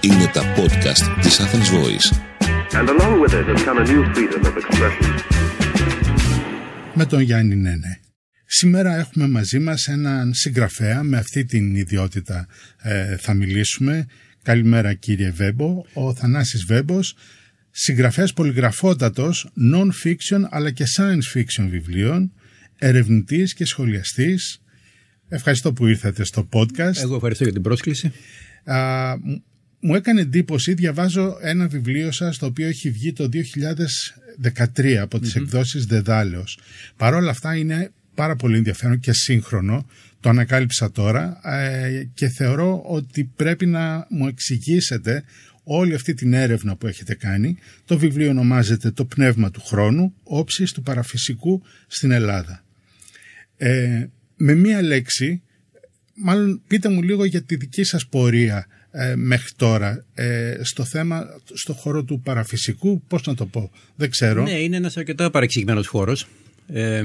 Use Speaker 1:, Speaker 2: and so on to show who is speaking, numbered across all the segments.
Speaker 1: Είναι τα podcast της Athens Voice. And along with it come a new freedom of expression. Με τον Γιάννη Νένε. Ναι, ναι. Σήμερα έχουμε μαζί μας έναν συγγραφέα, με αυτή την ιδιότητα ε, θα μιλήσουμε. Καλημέρα κύριε Βέμπο, ο Θανάσης Βέμπος, συγγραφέας πολυγραφότατος non-fiction αλλά και science fiction βιβλίων, ερευνητής και σχολιαστής, Ευχαριστώ που ήρθατε στο podcast. Εγώ ευχαριστώ για την πρόσκληση. Α, μου έκανε εντύπωση, διαβάζω ένα βιβλίο σας το οποίο έχει βγει το 2013 από τις mm-hmm. εκδόσεις Δεδάλεως. Παρ' όλα αυτά είναι πάρα πολύ ενδιαφέρον και σύγχρονο. Το ανακάλυψα τώρα ε, και θεωρώ ότι πρέπει να μου εξηγήσετε όλη αυτή την έρευνα που έχετε κάνει. Το βιβλίο ονομάζεται «Το πνεύμα του χρόνου, όψεις του παραφυσικού στην Ελλάδα». Ε, με μία λέξη, μάλλον πείτε μου λίγο για τη δική σας πορεία ε, μέχρι τώρα ε, στο θέμα, στο χώρο του παραφυσικού, πώς να το πω, δεν ξέρω. Ναι,
Speaker 2: είναι ένας αρκετά παρεξηγημένος χώρος. Ε,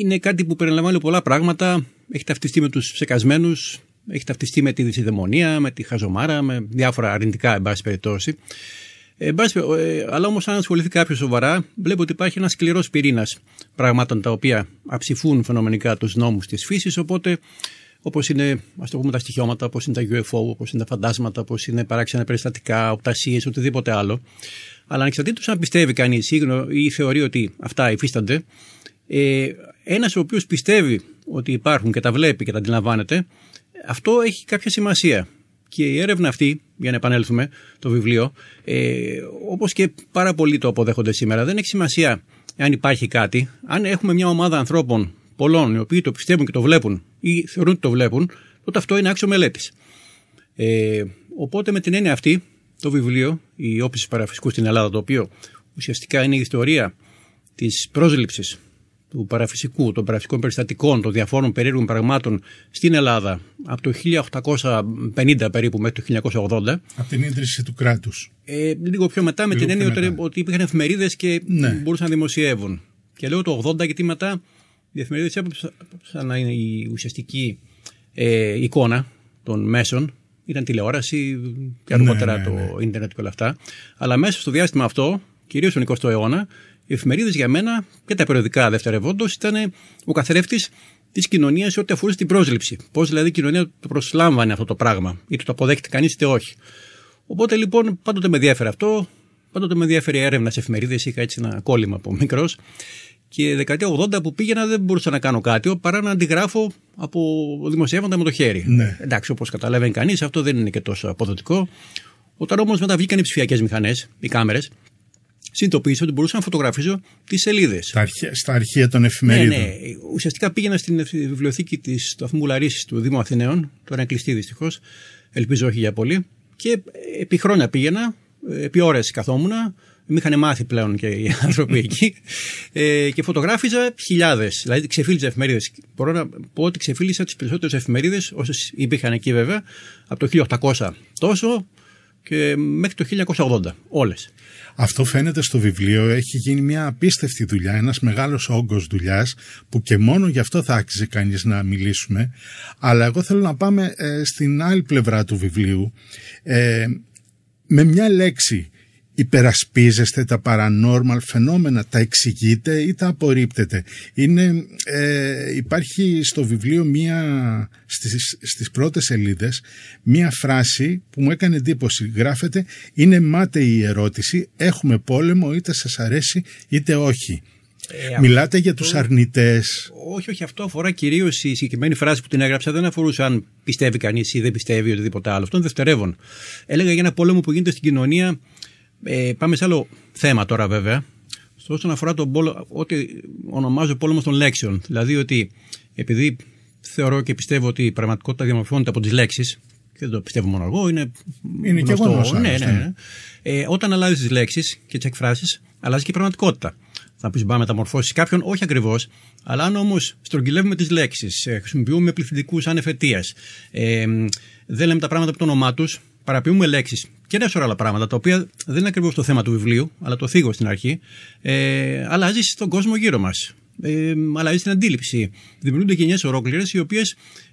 Speaker 2: είναι κάτι που περιλαμβάνει πολλά πράγματα. Έχει ταυτιστεί με τους ψεκασμένους, έχει ταυτιστεί με τη δυσιδαιμονία, με τη χαζομάρα, με διάφορα αρνητικά εν πάση περιπτώσει. Ε, ε, αλλά όμως, αν ασχοληθεί κάποιος σοβαρά, βλέπω ότι υπάρχει ένας σκληρός πυρήνας πραγμάτων τα οποία αψηφούν φαινομενικά τους νόμους της φύσης. Οπότε, όπως είναι ας το πούμε, τα στοιχειώματα, όπως είναι τα UFO, όπως είναι τα φαντάσματα, όπως είναι παράξενα περιστατικά, οπτασίες, οτιδήποτε άλλο. Αλλά ανεξαρτήτως αν πιστεύει κανείς ή θεωρεί ότι αυτά υφίστανται, ε, ένας ο οποίος πιστεύει ότι υπάρχουν και τα βλέπει και τα αντιλαμβάνεται, αυτό έχει κάποια σημασία. Και η έρευνα αυτή, για να επανέλθουμε το βιβλίο, ε, όπως και πάρα πολλοί το αποδέχονται σήμερα, δεν έχει σημασία αν υπάρχει κάτι. Αν έχουμε μια ομάδα ανθρώπων, πολλών, οι οποίοι το πιστεύουν και το βλέπουν ή θεωρούν ότι το βλέπουν, τότε αυτό είναι άξιο μελέτης. Ε, οπότε με την έννοια αυτή, το βιβλίο, Η Όπιση Παραφυσικού στην Ελλάδα, το οποίο ουσιαστικά είναι η ιστορία της πρόσληψης του παραφυσικού, των παραφυσικών περιστατικών, των διαφόρων περίεργων πραγμάτων στην Ελλάδα από το 1850 περίπου μέχρι το 1980. Από την ίδρυση του κράτους. Ε, λίγο πιο μετά, με λίγο την έννοια ότι υπήρχαν εφημερίδες και ναι. μπορούσαν να δημοσιεύουν. Και λέω το 80 γιατί μετά οι εφημερίδε έπρεπε να είναι η ουσιαστική ε, εικόνα των μέσων. Ήταν τηλεόραση και αργότερα ναι, ναι, το ναι. ίντερνετ και όλα αυτά. Αλλά μέσα στο διάστημα αυτό, κυρίως τον 20ο αιώνα, οι εφημερίδες για μένα και τα περιοδικά δευτερευόντω ήταν ο καθρέφτης της κοινωνίας ό,τι αφορούσε την πρόσληψη. Πώς δηλαδή η κοινωνία το προσλάμβανε αυτό το πράγμα, είτε το αποδέχεται κανείς είτε όχι. Οπότε λοιπόν πάντοτε με διέφερε αυτό. Πάντοτε με ενδιαφέρει η έρευνα σε εφημερίδες. Είχα έτσι ένα κόλλημα από μικρός. Και δεκαετία 80 που πήγαινα δεν μπορούσα να κάνω κάτι παρά να αντιγράφω από δημοσιεύοντα με το χέρι. Ναι. Εντάξει, όπως καταλαβαίνει κανείς, αυτό δεν είναι και τόσο αποδοτικό. Όταν όμως μετά βγήκαν οι ψηφιακές μηχανές, οι κάμερες, συνειδητοποίησα ότι μπορούσα να φωτογραφίζω τις σελίδες. Στα,
Speaker 1: αρχεία των εφημερίδων. Ναι, ναι.
Speaker 2: Ουσιαστικά πήγαινα στην βιβλιοθήκη της σταθμού Λαρίσης του Δήμου Αθηναίων. Τώρα είναι κλειστή δυστυχώς. Ελπίζω όχι για πολύ. Και επί χρόνια πήγαινα, επί ώρες καθόμουν. Με είχαν μάθει πλέον και οι άνθρωποι εκεί. Ε, και φωτογράφιζα χιλιάδες. Δηλαδή ξεφύλιζα εφημερίδες. Μπορώ να πω ότι ξεφύλισα τις περισσότερες εφημερίδες, όσες υπήρχαν εκεί βέβαια, από το 1800 τόσο και μέχρι το 1980 όλες. Αυτό φαίνεται στο
Speaker 1: βιβλίο, έχει γίνει μια απίστευτη δουλειά, ένας μεγάλος όγκος δουλειάς που και μόνο γι' αυτό θα άξιζε κανείς να μιλήσουμε. Αλλά εγώ θέλω να πάμε ε, στην άλλη πλευρά του βιβλίου. Ε, με μια λέξη υπερασπίζεστε τα paranormal φαινόμενα, τα εξηγείτε ή τα απορρίπτετε. Είναι, ε, υπάρχει στο βιβλίο μία, στις, στις πρώτες σελίδες μία φράση που μου έκανε εντύπωση. Γράφεται «Είναι μάταιη η ερώτηση, έχουμε πόλεμο είτε σας αρέσει είτε όχι».
Speaker 2: Ε, Μιλάτε για τους
Speaker 1: αρνητές.
Speaker 2: Όχι, όχι, αυτό αφορά κυρίως η συγκεκριμένη φράση που την έγραψα. Δεν αφορούσε αν πιστεύει κανείς ή δεν πιστεύει οτιδήποτε άλλο. Αυτό είναι δευτερεύον. Έλεγα για ένα πόλεμο που γίνεται στην κοινωνία ε, πάμε σε άλλο θέμα τώρα βέβαια. Στο όσον αφορά τον πόλο, ό,τι ονομάζω πόλεμο των λέξεων. Δηλαδή ότι επειδή θεωρώ και πιστεύω ότι η πραγματικότητα διαμορφώνεται από τις λέξεις, και δεν το πιστεύω μόνο εγώ, είναι, είναι γνωστό. Και γνωστός ναι, ναι, ναι, ναι. Ε, όταν αλλάζεις τις λέξεις και τις εκφράσεις, αλλάζει και η πραγματικότητα. Θα πεις τα μεταμορφώσεις κάποιον, όχι ακριβώς, αλλά αν όμως στρογγυλεύουμε τις λέξεις, ε, χρησιμοποιούμε πληθυντικούς ανεφετίας, ε, δεν λέμε τα πράγματα από το όνομά τους, παραποιούμε λέξεις και ένα σωρό άλλα πράγματα τα οποία δεν είναι ακριβώς το θέμα του βιβλίου, αλλά το θίγω στην αρχή. Ε, αλλάζει τον κόσμο γύρω μας. Ε, αλλάζει την αντίληψη. Δημιουργούνται γενιές ολόκληρες οι οποίες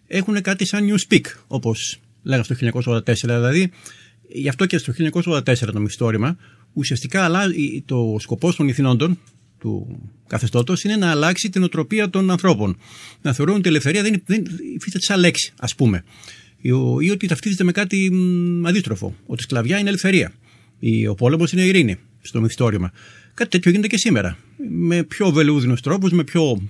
Speaker 2: έχουν κάτι σαν new speak, όπως λέγαμε στο 1984. Δηλαδή, γι' αυτό και στο 1984 το μυστόρημα ουσιαστικά αλλάζει, το σκοπός των ηθινόντων του καθεστώτος είναι να αλλάξει την οτροπία των ανθρώπων. Να θεωρούν ότι η ελευθερία δεν, δεν υφίσταται σαν λέξη, ας πούμε ή ότι ταυτίζεται με κάτι αντίστροφο. Ότι η σκλαβιά είναι ελευθερία. Ο πόλεμος είναι ειρήνη στο μυθιστόρημα. Κάτι τέτοιο γίνεται και σήμερα. Με πιο βελούδινους τρόπους, με πιο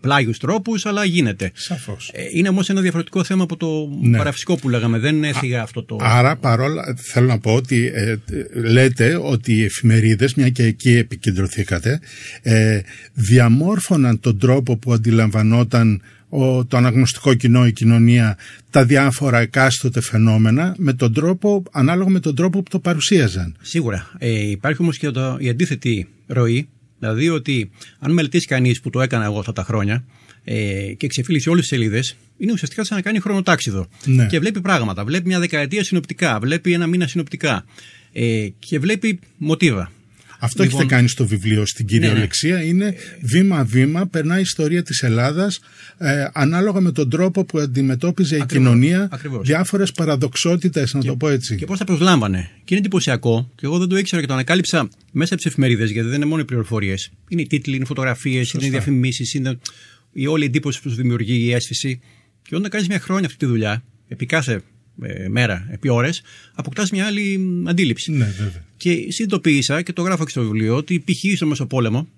Speaker 2: πλάγιους τρόπους, αλλά γίνεται. Σαφώς. Ε, είναι όμως ένα διαφορετικό θέμα από το ναι. παραφυσικό που λέγαμε. Δεν έφυγα αυτό το. Άρα,
Speaker 1: παρόλα. Θέλω να πω ότι ε, λέτε ότι οι εφημερίδες, μια και εκεί επικεντρωθήκατε, ε, διαμόρφωναν τον τρόπο που αντιλαμβανόταν ο, το αναγνωστικό κοινό, η κοινωνία, τα διάφορα εκάστοτε φαινόμενα με τον τρόπο, ανάλογα με τον τρόπο που το παρουσίαζαν.
Speaker 2: Σίγουρα. Ε, υπάρχει όμως και το, η αντίθετη ροή, δηλαδή ότι αν μελετήσει κανείς που το έκανα εγώ αυτά τα χρόνια, ε, και ξεφύλισε όλες τις σελίδες, είναι ουσιαστικά σαν να κάνει χρονοτάξιδο. Ναι. Και βλέπει πράγματα. Βλέπει μια δεκαετία συνοπτικά, βλέπει ένα μήνα συνοπτικά. Ε, και βλέπει μοτίβα. Αυτό λοιπόν, έχετε
Speaker 1: κάνει στο βιβλίο στην κυριολεξία. Ναι, ναι. Είναι βήμα-βήμα, περνάει η ιστορία της Ελλάδας ε, ανάλογα με τον τρόπο που αντιμετώπιζε η κοινωνία διάφορε διάφορες παραδοξότητες,
Speaker 2: να και, το πω έτσι. Και πώς τα προσλάμβανε. Και είναι εντυπωσιακό και εγώ δεν το ήξερα και το ανακάλυψα μέσα από τις εφημερίδες, γιατί δεν είναι μόνο οι πληροφορίες. Είναι οι τίτλοι, είναι οι φωτογραφίες, είναι οι διαφημίσεις, είναι η όλη εντύπωση που σου δημιουργεί η αίσθηση. Και όταν κάνεις μια χρόνια αυτή τη δουλειά, επί κάθε ε, μέρα, επί ώρες, αποκτάς μια άλλη αντίληψη. Ναι, βέβαια. Και συνειδητοποίησα και το γράφω και στο βιβλίο ότι π.χ. στο Μεσοπόλεμο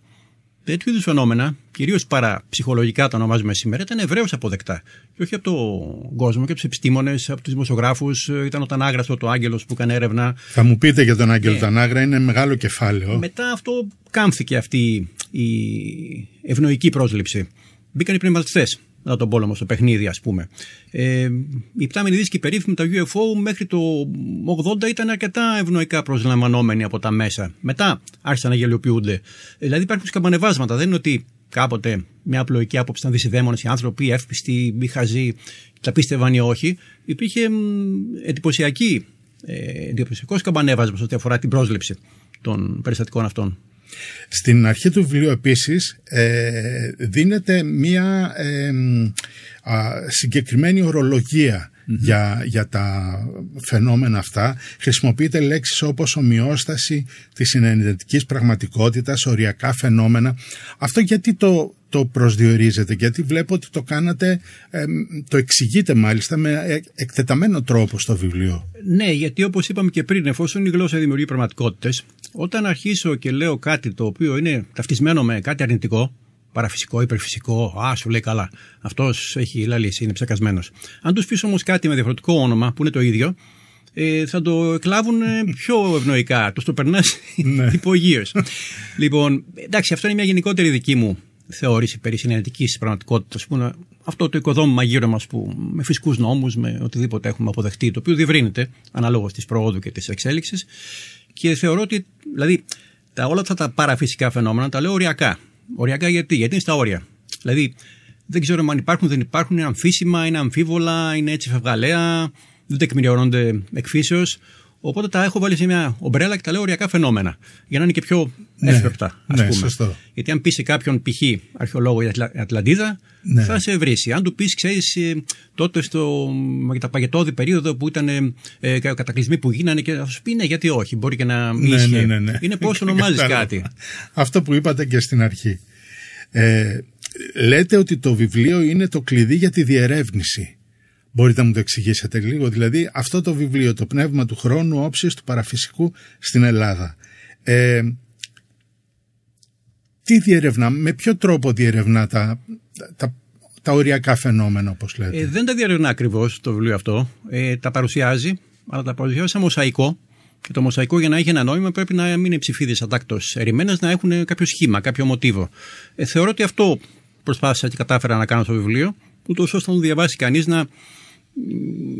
Speaker 2: τέτοιου είδους φαινόμενα, κυρίως παραψυχολογικά τα ονομάζουμε σήμερα, ήταν ευρέως αποδεκτά. Και όχι από τον κόσμο και από τους επιστήμονες, από τους δημοσιογράφους. Ήταν ο αυτό το Άγγελος που έκανε έρευνα. Θα μου πείτε για τον Άγγελο ε. Τανάγρα, είναι μεγάλο κεφάλαιο. Μετά αυτό κάμφθηκε αυτή η ευνοϊκή πρόσληψη. Μπήκαν οι πνευματιστές μετά τον πόλεμο, στο παιχνίδι, ας πούμε. Ε, οι πτάμενοι δίσκοι περίφημοι, τα UFO, μέχρι το 80 ήταν αρκετά ευνοϊκά προσλαμβανόμενοι από τα μέσα. Μετά άρχισαν να γελιοποιούνται. Ε, δηλαδή υπάρχουν σκαμπανεβάσματα. Δεν είναι ότι κάποτε μια απλοϊκή άποψη ήταν δυσιδαίμονες οι άνθρωποι, εύπιστοι, μη χαζοί, τα πίστευαν ή όχι. Υπήρχε εντυπωσιακή, ε, εντυπωσιακός σκαμπανέβασμα ό,τι αφορά την πρόσληψη των περιστατικών αυτών. Στην αρχή του βιβλίου επίσης ε, δίνεται μία ε,
Speaker 1: συγκεκριμένη ορολογία Mm-hmm. για, για τα φαινόμενα αυτά. Χρησιμοποιείται λέξεις όπως ομοιόσταση της συνενετικής πραγματικότητας, οριακά φαινόμενα. Αυτό γιατί το, το προσδιορίζετε, γιατί βλέπω ότι το κάνατε, το εξηγείτε μάλιστα με ε, εκτεταμένο τρόπο στο βιβλίο.
Speaker 2: Ναι, γιατί όπως είπαμε και πριν, εφόσον η γλώσσα δημιουργεί πραγματικότητες, όταν αρχίσω και λέω κάτι το οποίο είναι ταυτισμένο με κάτι αρνητικό, παραφυσικό, υπερφυσικό. Α, σου λέει καλά. Αυτός έχει λαλήσει, είναι ψεκασμένος. Αν τους πεις όμως κάτι με διαφορετικό όνομα που είναι το ίδιο, ε, θα το εκλάβουν ε, πιο ευνοϊκά. Τους το περνάς ναι. υπογείως. λοιπόν, εντάξει, αυτό είναι μια γενικότερη δική μου θεώρηση περί συνενετικής πραγματικότητας. Αυτό το οικοδόμημα γύρω μας που με φυσικούς νόμους, με οτιδήποτε έχουμε αποδεχτεί, το οποίο διευρύνεται ανάλογα της προόδου και της εξέλιξης. Και θεωρώ ότι, δηλαδή, τα, όλα αυτά τα παραφυσικά φαινόμενα τα λέω οριακά. Οριακά γιατί, γιατί είναι στα όρια. Δηλαδή, δεν ξέρω αν υπάρχουν, δεν υπάρχουν, είναι αμφίσιμα, είναι αμφίβολα, είναι έτσι φευγαλαία, δεν τεκμηριώνονται εκφύσεως. Οπότε τα έχω βάλει σε μια ομπρέλα και τα λέω οριακά φαινόμενα. Για να είναι και πιο ναι, εύκολα, ναι, πούμε. Γιατί αν σε κάποιον π.χ. αρχαιολόγο για Ατλαντίδα, ναι. θα σε βρήσει. Αν του πεις, ξέρεις, ε, τότε στο τα περίοδο που ήταν ε, ε κατακλυσμοί που γίνανε και θα σου πει ναι, γιατί όχι. Μπορεί και να ναι, ναι, ναι, ναι, Είναι πώ ονομάζει κάτι.
Speaker 1: Αυτό που είπατε και στην αρχή. Ε, λέτε ότι το βιβλίο είναι το κλειδί για τη διερεύνηση. Μπορείτε να μου το εξηγήσετε λίγο, δηλαδή αυτό το βιβλίο, το πνεύμα του χρόνου όψης του παραφυσικού στην Ελλάδα. Ε, τι διερευνά, με ποιο τρόπο διερευνά τα, τα, τα οριακά φαινόμενα όπως λέτε. Ε,
Speaker 2: δεν τα διερευνά ακριβώς το βιβλίο αυτό, ε, τα παρουσιάζει, αλλά τα παρουσιάζει σαν μοσαϊκό. Και το μοσαϊκό για να έχει ένα νόημα πρέπει να μην είναι ψηφίδες ατάκτως ερημένες, να έχουν κάποιο σχήμα, κάποιο μοτίβο. Ε, θεωρώ ότι αυτό προσπάθησα και κατάφερα να κάνω στο βιβλίο, ούτως ώστε να το διαβάσει κανείς να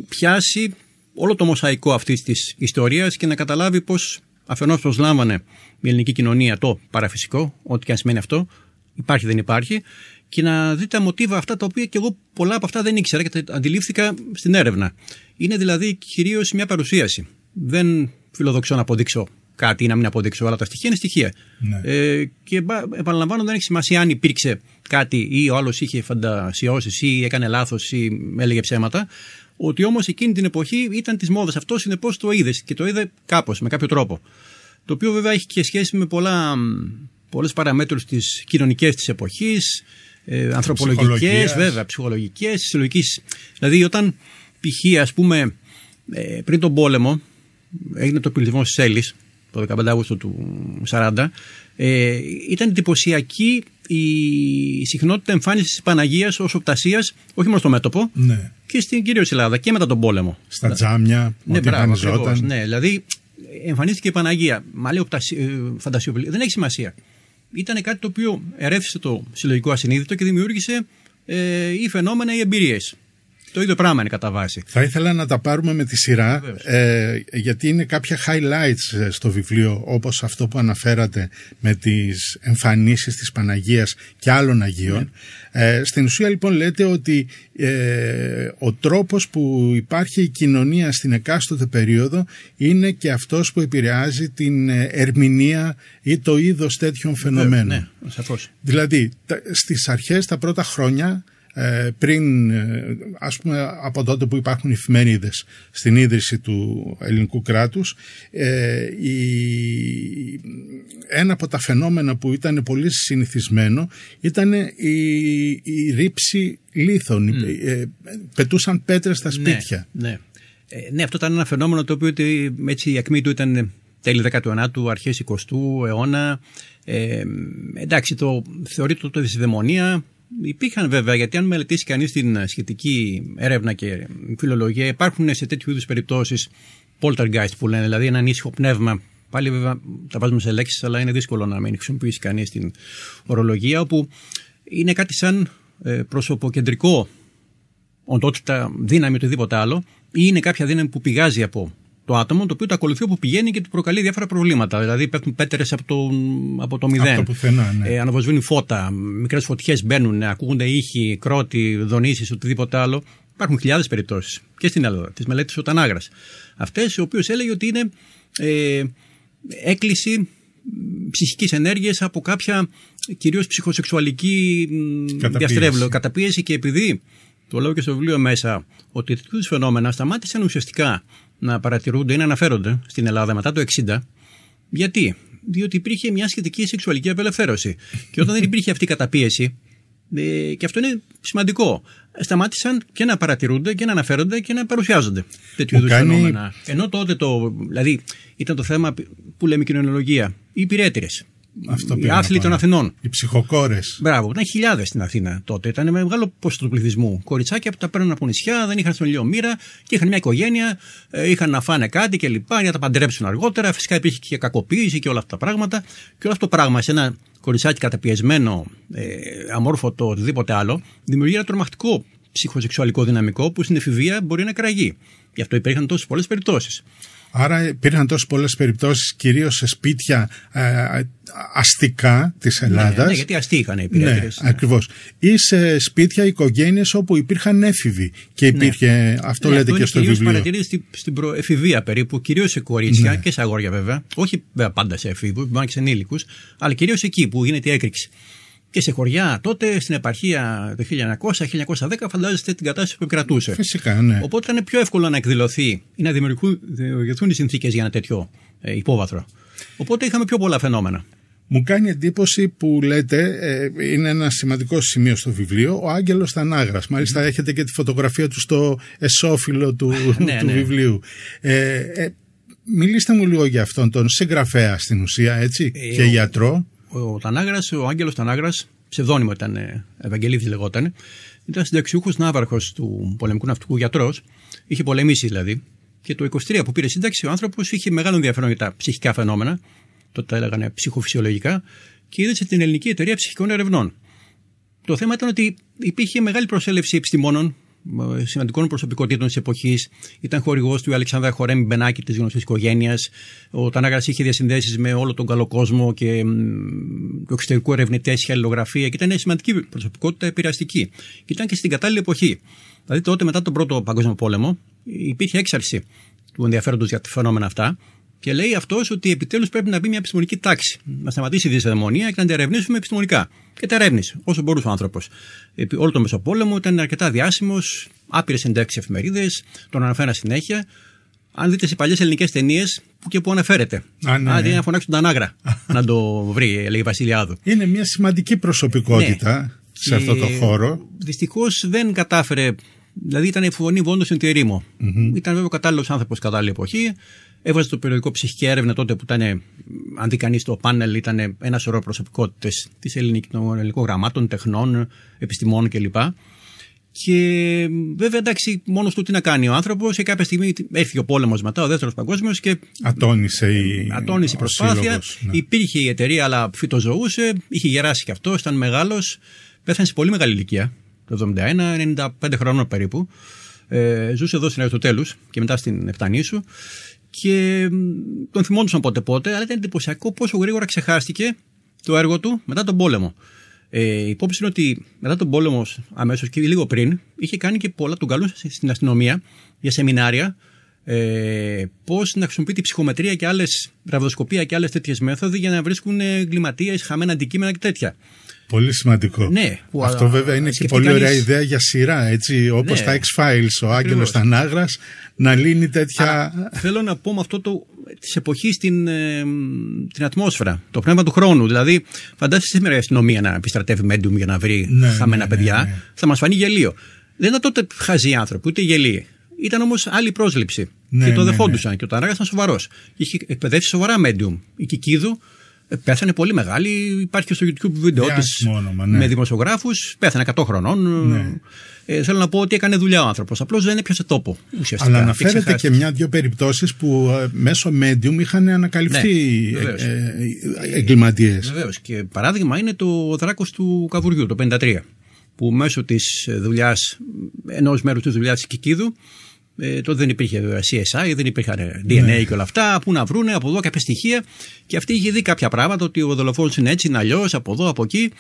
Speaker 2: πιάσει όλο το μοσαϊκό αυτής της ιστορίας και να καταλάβει πως αφενός προσλάμβανε η ελληνική κοινωνία το παραφυσικό, ό,τι και αν σημαίνει αυτό, υπάρχει δεν υπάρχει, και να δει τα μοτίβα αυτά τα οποία και εγώ πολλά από αυτά δεν ήξερα και τα αντιλήφθηκα στην έρευνα. Είναι δηλαδή κυρίως μια παρουσίαση. Δεν φιλοδοξώ να αποδείξω κάτι ή να μην αποδείξω, αλλά τα στοιχεία είναι στοιχεία. Ναι. Ε, και επαναλαμβάνω, δεν έχει σημασία αν υπήρξε κάτι ή ο άλλος είχε φαντασιώσεις ή έκανε λάθος ή έλεγε ψέματα. Ότι όμως εκείνη την εποχή ήταν της μόδας. Αυτό συνεπώς το είδες και το είδε κάπως, με κάποιο τρόπο. Το οποίο βέβαια έχει και σχέση με πολλά. Πολλές παραμέτρους της τη της εποχής, ε, ανθρωπολογικές βέβαια, ψυχολογικές, συλλογικής. Δηλαδή όταν π.χ. ας πούμε ε, πριν τον πόλεμο έγινε το πληθυσμό τη Έλλη το 15 Αύγουστο του 1940, ε, ήταν εντυπωσιακή η συχνότητα εμφάνισης της Παναγίας ως οπτασία, όχι μόνο στο μέτωπο, ναι. και στην κυρίως Ελλάδα και μετά τον πόλεμο. Στα ναι. τζάμια, ναι, ό,τι εμφανιζόταν. ακριβώς, ναι, δηλαδή εμφανίστηκε η Παναγία. Μα λέει οπτασία, ε, Δεν έχει σημασία. Ήταν κάτι το οποίο ερεύσε το συλλογικό ασυνείδητο και δημιούργησε ε, ή φαινόμενα ή εμπειρίες. Το ίδιο πράγμα είναι κατά βάση. Θα
Speaker 1: ήθελα να τα πάρουμε με τη σειρά, ε, γιατί είναι κάποια highlights ε, στο βιβλίο, όπως αυτό που αναφέρατε με τις εμφανίσεις της Παναγίας και άλλων Αγίων. Ναι. Ε, στην ουσία λοιπόν λέτε ότι ε, ο τρόπος που υπάρχει η κοινωνία στην εκάστοτε περίοδο είναι και αυτός που επηρεάζει την ερμηνεία ή το είδος τέτοιων φαινομένων. ναι, Δηλαδή, στις αρχές, τα πρώτα χρόνια ε, πριν, ε, ας πούμε, από τότε που υπάρχουν οι φημένιδες στην ίδρυση του ελληνικού κράτους, ε, ένα από τα φαινόμενα που ήταν πολύ συνηθισμένο ήταν η, η ρήψη λίθων. Mm. Πετούσαν πέτρες στα ναι, σπίτια.
Speaker 2: Ναι, ναι. αυτό ήταν ένα φαινόμενο το οποίο έτσι, η ακμή του ήταν τέλη 19ου, αρχές 20ου αιώνα. Ε, εντάξει, το θεωρείται το δυσδαιμονία, Υπήρχαν βέβαια, γιατί αν μελετήσει κανείς την ε, σχετική έρευνα και φιλολογία, υπάρχουν σε τέτοιου είδους περιπτώσεις poltergeist που λένε, δηλαδή ένα ήσυχο πνεύμα. Πάλι βέβαια τα βάζουμε σε λέξεις, αλλά είναι δύσκολο να μην χρησιμοποιήσει κανείς την ορολογία, όπου είναι κάτι σαν ε, προσωποκεντρικό οντότητα, δύναμη, οτιδήποτε άλλο, ή είναι κάποια δύναμη που πηγάζει από το άτομο το οποίο το ακολουθεί όπου πηγαίνει και του προκαλεί διάφορα προβλήματα. Δηλαδή πέφτουν πέτρες από το, από το μηδέν. Από το πουθενά, ναι. ε, φώτα, μικρές φωτιές μπαίνουν, ακούγονται ήχοι, κρότη, δονήσεις, οτιδήποτε άλλο. Υπάρχουν χιλιάδες περιπτώσεις και στην Ελλάδα, τις μελέτες του Τανάγρα. Αυτέ οι οποίε έλεγε ότι είναι ε, έκκληση ψυχικής ενέργειας από κάποια κυρίως ψυχοσεξουαλική διαστρέβλωση. καταπίεση και επειδή το λέω και στο βιβλίο μέσα ότι τέτοιου φαινόμενα σταμάτησαν ουσιαστικά να παρατηρούνται ή να αναφέρονται στην Ελλάδα μετά το 60. Γιατί? Διότι υπήρχε μια σχετική σεξουαλική απελευθέρωση. Και όταν δεν υπήρχε αυτή η καταπίεση, ε, και αυτό είναι σημαντικό. Σταμάτησαν και να παρατηρούνται και να αναφέρονται και να παρουσιάζονται τέτοιου είδους κάνει... φαινόμενα. Ενώ τότε το. Δηλαδή, ήταν το θέμα που λέμε κοινωνιολογία. Οι υπηρέτηρε. Αυτό οι άθλοι των Αθηνών. Οι ψυχοκόρες. Μπράβο, ήταν χιλιάδες στην Αθήνα τότε. Ήταν με μεγάλο ποσοστό του πληθυσμού. Κοριτσάκια που τα παίρνουν από νησιά, δεν είχαν στον ηλιομήρα και είχαν μια οικογένεια, ε, είχαν να φάνε κάτι κλπ. Για να τα παντρέψουν αργότερα. Φυσικά υπήρχε και κακοποίηση και όλα αυτά τα πράγματα. Και όλο αυτό το πράγμα σε ένα κοριτσάκι καταπιεσμένο, ε, αμόρφωτο, οτιδήποτε άλλο, δημιουργεί ένα τρομακτικό ψυχοσεξουαλικό δυναμικό που στην εφηβεία μπορεί να κραγεί. Γι' αυτό υπήρχαν τόσες πολλές περιπτώσεις. Άρα υπήρχαν τόσες πολλές περιπτώσεις, κυρίως σε σπίτια ε,
Speaker 1: αστικά της ναι, ναι, Ελλάδας. Ναι, γιατί αστεί είχαν οι ναι, ναι. Ακριβώς. Ή σε σπίτια οικογένειες όπου υπήρχαν έφηβοι. Και ναι. υπήρχε. Αυτό ναι, λέτε και στο βιβλίο. παρατηρείται
Speaker 2: στην, στην προεφηβεία περίπου, κυρίως σε κορίτσια και σε αγόρια βέβαια. Όχι πάντα σε εφήβου, μπορεί σε ενήλικους, αλλά κυρίως εκεί που γίνεται η έκρηξη και σε χωριά τότε, στην επαρχία το 1900-1910, φαντάζεστε την κατάσταση που κρατούσε. Φυσικά, ναι. Οπότε ήταν πιο εύκολο να εκδηλωθεί ή να δημιουργηθούν οι συνθήκες για ένα τέτοιο ε, υπόβαθρο. Οπότε είχαμε πιο πολλά φαινόμενα. Μου
Speaker 1: κάνει εντύπωση που λέτε, ε, είναι ένα σημαντικό σημείο στο βιβλίο, ο Άγγελος Θανάγρας. Μάλιστα mm. έχετε και τη φωτογραφία του στο εσόφυλλο του, ναι, του ναι. βιβλίου. Ε, ε, μιλήστε μου λίγο για αυτόν τον
Speaker 2: συγγραφέα στην ουσία, έτσι, ε, και ο,
Speaker 1: γιατρό
Speaker 2: ο Τανάγρας, ο Άγγελος Τανάγρας, ψευδόνιμο ήταν, ε, Ευαγγελίδης λεγόταν, ήταν συνταξιούχος ναύαρχος του πολεμικού ναυτικού γιατρός, είχε πολεμήσει δηλαδή. Και το 23 που πήρε σύνταξη, ο άνθρωπος είχε μεγάλο ενδιαφέρον για τα ψυχικά φαινόμενα, τότε τα έλεγανε ψυχοφυσιολογικά, και είδε την Ελληνική Εταιρεία Ψυχικών Ερευνών. Το θέμα ήταν ότι υπήρχε μεγάλη προσέλευση επιστημόνων σημαντικών προσωπικότητων της εποχής. Ήταν χορηγός του Αλεξάνδρα Χορέμι Μπενάκη της γνωστής οικογένειας. Ο Τανάγρα είχε διασυνδέσεις με όλο τον καλό κόσμο και του εξωτερικού ερευνητέ, και αλληλογραφία και ήταν μια σημαντική προσωπικότητα επηρεαστική. Και ήταν και στην κατάλληλη εποχή. Δηλαδή τότε μετά τον Πρώτο Παγκόσμιο Πόλεμο υπήρχε έξαρση του ενδιαφέροντος για τα φαινόμενα αυτά και λέει αυτός ότι επιτέλους πρέπει να μπει μια επιστημονική τάξη. Να σταματήσει η δυσδαιμονία και να την ερευνήσουμε επιστημονικά. Και τα ερεύνησε όσο μπορούσε ο άνθρωπος. Όλο το Μεσοπόλεμο ήταν αρκετά διάσημος, άπειρες συντάξει εφημερίδες, τον αναφέρα συνέχεια. Αν δείτε σε παλιές ελληνικές ταινίες, που και που αναφέρεται. Αν ναι, ναι, να φωνάξει τον Τανάγρα να το βρει, λέει η Βασιλιάδου. Είναι μια
Speaker 1: σημαντική προσωπικότητα ναι. σε αυτό το χώρο.
Speaker 2: Δυστυχώς δεν κατάφερε Δηλαδή ήταν η φωνή βόντος στην τη mm
Speaker 1: Mm-hmm. Ήταν
Speaker 2: βέβαια ο κατάλληλος άνθρωπος κατάλληλη εποχή. Έβαζε το περιοδικό Ψυχική Έρευνα τότε που ήταν, αν δει κανείς το πάνελ, ήταν ένα σωρό προσωπικότητες της ελληνικών γραμμάτων, τεχνών, επιστημών κλπ. Και βέβαια εντάξει, μόνος του τι να κάνει ο άνθρωπος. Σε κάποια στιγμή έρθει ο πόλεμος μετά, ο δεύτερος παγκόσμιος και. Ατόνισε η, η προσπάθεια. Ναι. Υπήρχε η εταιρεία, αλλά φυτοζωούσε. Είχε γεράσει κι αυτό, ήταν μεγάλος. Πέθανε σε πολύ μεγάλη ηλικία, το 71, 95 χρόνων περίπου. Ε, ζούσε εδώ στην Αριστοτέλους και μετά στην Επτανήσου και τον θυμόντουσαν πότε πότε, αλλά ήταν εντυπωσιακό πόσο γρήγορα ξεχάστηκε το έργο του μετά τον πόλεμο. Ε, η υπόψη είναι ότι μετά τον πόλεμο, αμέσως και λίγο πριν, είχε κάνει και πολλά. Τον καλούν στην αστυνομία για σεμινάρια ε, πώς να χρησιμοποιεί τη ψυχομετρία και άλλες ραβδοσκοπία και άλλες τέτοιες μέθοδοι για να βρίσκουν εγκληματίες, χαμένα αντικείμενα και τέτοια.
Speaker 1: Πολύ σημαντικό. Ναι, Αυτό βέβαια είναι και πολύ ωραία ιδέα για
Speaker 2: σειρά, έτσι, όπως ναι. τα X-Files, ο Άγγελος Τανάγρα, να λύνει τέτοια... θέλω να πω με αυτό το, της εποχής την, ε, την ατμόσφαιρα, το πνεύμα του χρόνου. Δηλαδή, φαντάζεστε σήμερα η αστυνομία να επιστρατεύει μέντουμ για να βρει ναι, χαμένα ναι, ναι, παιδιά, θα μας φανεί γελίο. Δεν ήταν τότε χαζοί άνθρωποι, ούτε γελοί. Ήταν όμως άλλη πρόσληψη. και το δεχόντουσαν. Και ο Τανάγρα ήταν σοβαρός. Είχε εκπαιδεύσει σοβαρά μέντιουμ. Η Κικίδου πέθανε πολύ μεγάλη. Υπάρχει και στο YouTube βίντεο τη ναι. με δημοσιογράφους. Πέθανε 100 χρονών. Ναι. Ε, θέλω να πω ότι έκανε δουλειά ο άνθρωπος. Απλώς δεν έπιασε τόπο. Ουσιαστικά. Αλλά αναφέρεται και,
Speaker 1: μια-δύο περιπτώσεις που ε, μέσω medium είχαν ανακαλυφθεί ναι, ε, ε
Speaker 2: εγκληματίες. Βεβαίως. Και παράδειγμα είναι το δράκος του Καβουριού, το 1953 που μέσω της δουλειάς, ενός μέρους της δουλειάς της Κικίδου ε, τότε δεν υπήρχε βέβαια CSI, δεν υπήρχαν ε, DNA ναι. και όλα αυτά. Πού να βρούνε από εδώ κάποια στοιχεία. Και αυτή είχε δει κάποια πράγματα ότι ο δολοφόνος είναι έτσι, είναι αλλιώς, από εδώ, από εκεί.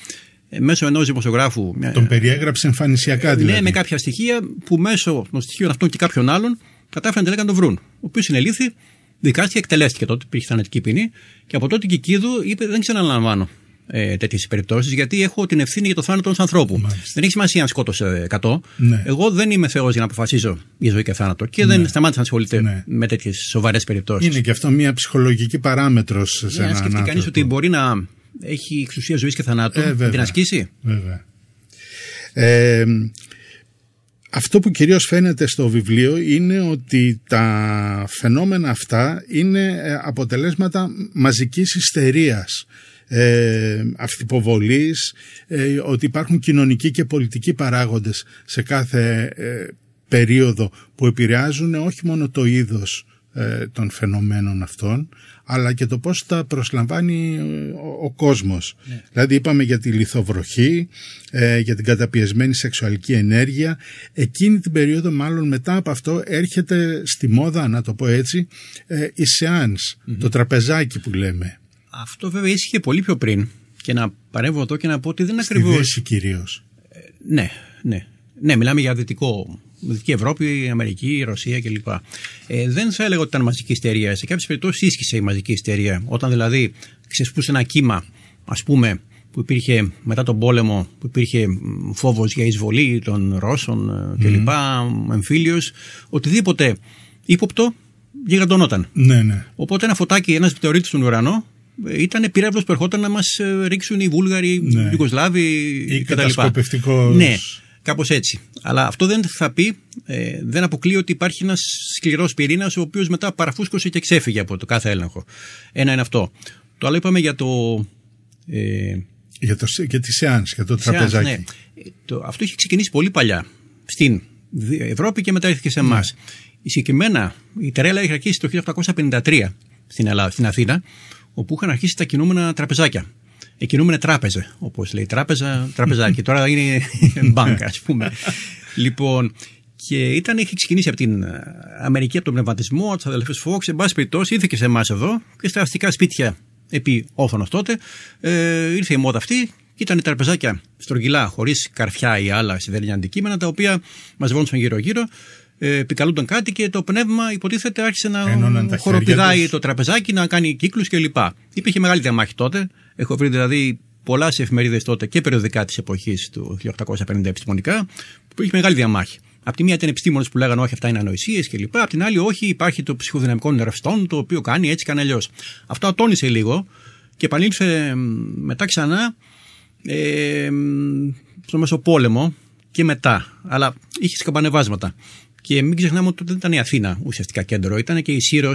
Speaker 2: Ε, μέσω ενός δημοσιογράφου. Τον περιέγραψε εμφανισιακά ναι, δηλαδή. Ναι, με κάποια στοιχεία που μέσω των στοιχείων αυτών και κάποιων άλλων κατάφεραν τελικά να τον βρουν. Ο οποίος συνελήφθη, δικάστηκε, εκτελέστηκε τότε, υπήρχε θανατική ποινή. Και από τότε και εκεί είπε: Δεν ξαναλαμβάνω ε, τέτοιες περιπτώσεις, γιατί έχω την ευθύνη για το θάνατο ενός ανθρώπου. Δεν έχει σημασία αν σκότωσε 100. Ε, ναι. Εγώ δεν είμαι θεός για να αποφασίζω για ζωή και θάνατο και δεν ναι. σταμάτησα να ασχολείται ναι. με τέτοιες σοβαρές περιπτώσεις. Είναι
Speaker 1: και αυτό μια ψυχολογική παράμετρος σε έναν Αν σκεφτεί κανείς
Speaker 2: ότι μπορεί να έχει εξουσία ζωής και θανάτου, ε, την ασκήσει. Βέβαια.
Speaker 1: Ε, αυτό που κυρίως φαίνεται στο βιβλίο είναι ότι τα φαινόμενα αυτά είναι ε, αποτελέσματα μαζικής ιστερίας ε, αυθυποβολής, ε, ότι υπάρχουν κοινωνικοί και πολιτικοί παράγοντες σε κάθε ε, περίοδο που επηρεάζουν όχι μόνο το είδος ε, των φαινομένων αυτών, αλλά και το πώς τα προσλαμβάνει ο, ο κόσμος. Ναι. Δηλαδή είπαμε για τη λιθοβροχή, για την καταπιεσμένη σεξουαλική ενέργεια. Εκείνη την περίοδο μάλλον μετά από αυτό έρχεται στη μόδα, να το πω έτσι, η σεανς το τραπεζάκι που λέμε.
Speaker 2: Αυτό βέβαια ίσχυε πολύ πιο πριν. Και να παρέμβω εδώ και να πω ότι δεν ακριβώ. Στη κυρίως. Ε, ναι, ναι. Ναι, μιλάμε για δυτικό. Δυτική Ευρώπη, Αμερική, Ρωσία κλπ. Ε, δεν θα έλεγα ότι ήταν μαζική ιστερία. Σε κάποιες περιπτώσεις ίσχυσε η μαζική ιστερία. Όταν δηλαδή ξεσπούσε ένα κύμα, ας πούμε, που υπήρχε μετά τον πόλεμο, που υπήρχε φόβος για εισβολή των Ρώσων ε, κλπ, mm. εμφύλιος, οτιδήποτε ύποπτο γιγαντωνόταν. Ναι, ναι. Οπότε ένα φωτάκι, ένας πτεωρίτης στον ουρανό ήταν πύραυλο που ερχόταν να μας ε, ρίξουν οι Βούλγαροι, ναι. οι Ιουγκοσλάβοι κτλ. Ναι, κάπως έτσι. Αλλά αυτό δεν θα πει, ε, δεν αποκλείει ότι υπάρχει ένας σκληρός πυρήνας ο οποίος μετά παραφούσκωσε και ξέφυγε από το κάθε έλεγχο. Ένα είναι αυτό. Το άλλο είπαμε για το. Ε,
Speaker 1: για, το, για τη σεάνς,
Speaker 2: για το τραπεζάκι. Ναι. Ε, αυτό είχε ξεκινήσει πολύ παλιά. Στην Ευρώπη και μετά ήρθε σε ναι. εμάς. η Συγκεκριμένα, η τρέλα είχε αρχίσει το 1853 στην, Ελλάδα, στην Αθήνα, όπου είχαν αρχίσει τα κινούμενα τραπεζάκια. Ε, η κινούμενα τράπεζα, όπως λέει. Τράπεζα, τραπεζάκι. Τώρα είναι μπάνκα, ας πούμε. λοιπόν, και ήταν, είχε ξεκινήσει από την ε, Αμερική, από τον πνευματισμό, από τους αδελφού Φόξ. Εν πάση περιπτώσει, ήρθε και σε εμάς εδώ και στα αστικά σπίτια επί όθωνο τότε. Ε, ήρθε η μόδα αυτή και ήταν τραπεζάκια στρογγυλά, χωρίς καρφιά ή άλλα σιδερινά αντικείμενα, τα οποία μαζευόντουσαν γύρω-γύρω ε, επικαλούνταν κάτι και το πνεύμα υποτίθεται άρχισε να χοροπηδάει το τραπεζάκι, να κάνει κύκλους κλπ. Υπήρχε μεγάλη διαμάχη τότε. Έχω βρει δηλαδή πολλά σε εφημερίδες τότε και περιοδικά της εποχής του 1850 επιστημονικά, που είχε μεγάλη διαμάχη. Απ' τη μία ήταν επιστήμονες που λέγανε Όχι, αυτά είναι ανοησίες κλπ. Απ' την άλλη, όχι, υπάρχει το ψυχοδυναμικό νερευστών, το οποίο κάνει έτσι, και αλλιώς. Αυτό ατώνησε λίγο και επανήλθε μετά ξανά ε, στο Μεσοπόλεμο και μετά. Αλλά είχε σκαμπανεβάσματα. Και μην ξεχνάμε ότι δεν ήταν η Αθήνα ουσιαστικά κέντρο, ήταν και η Σύρος,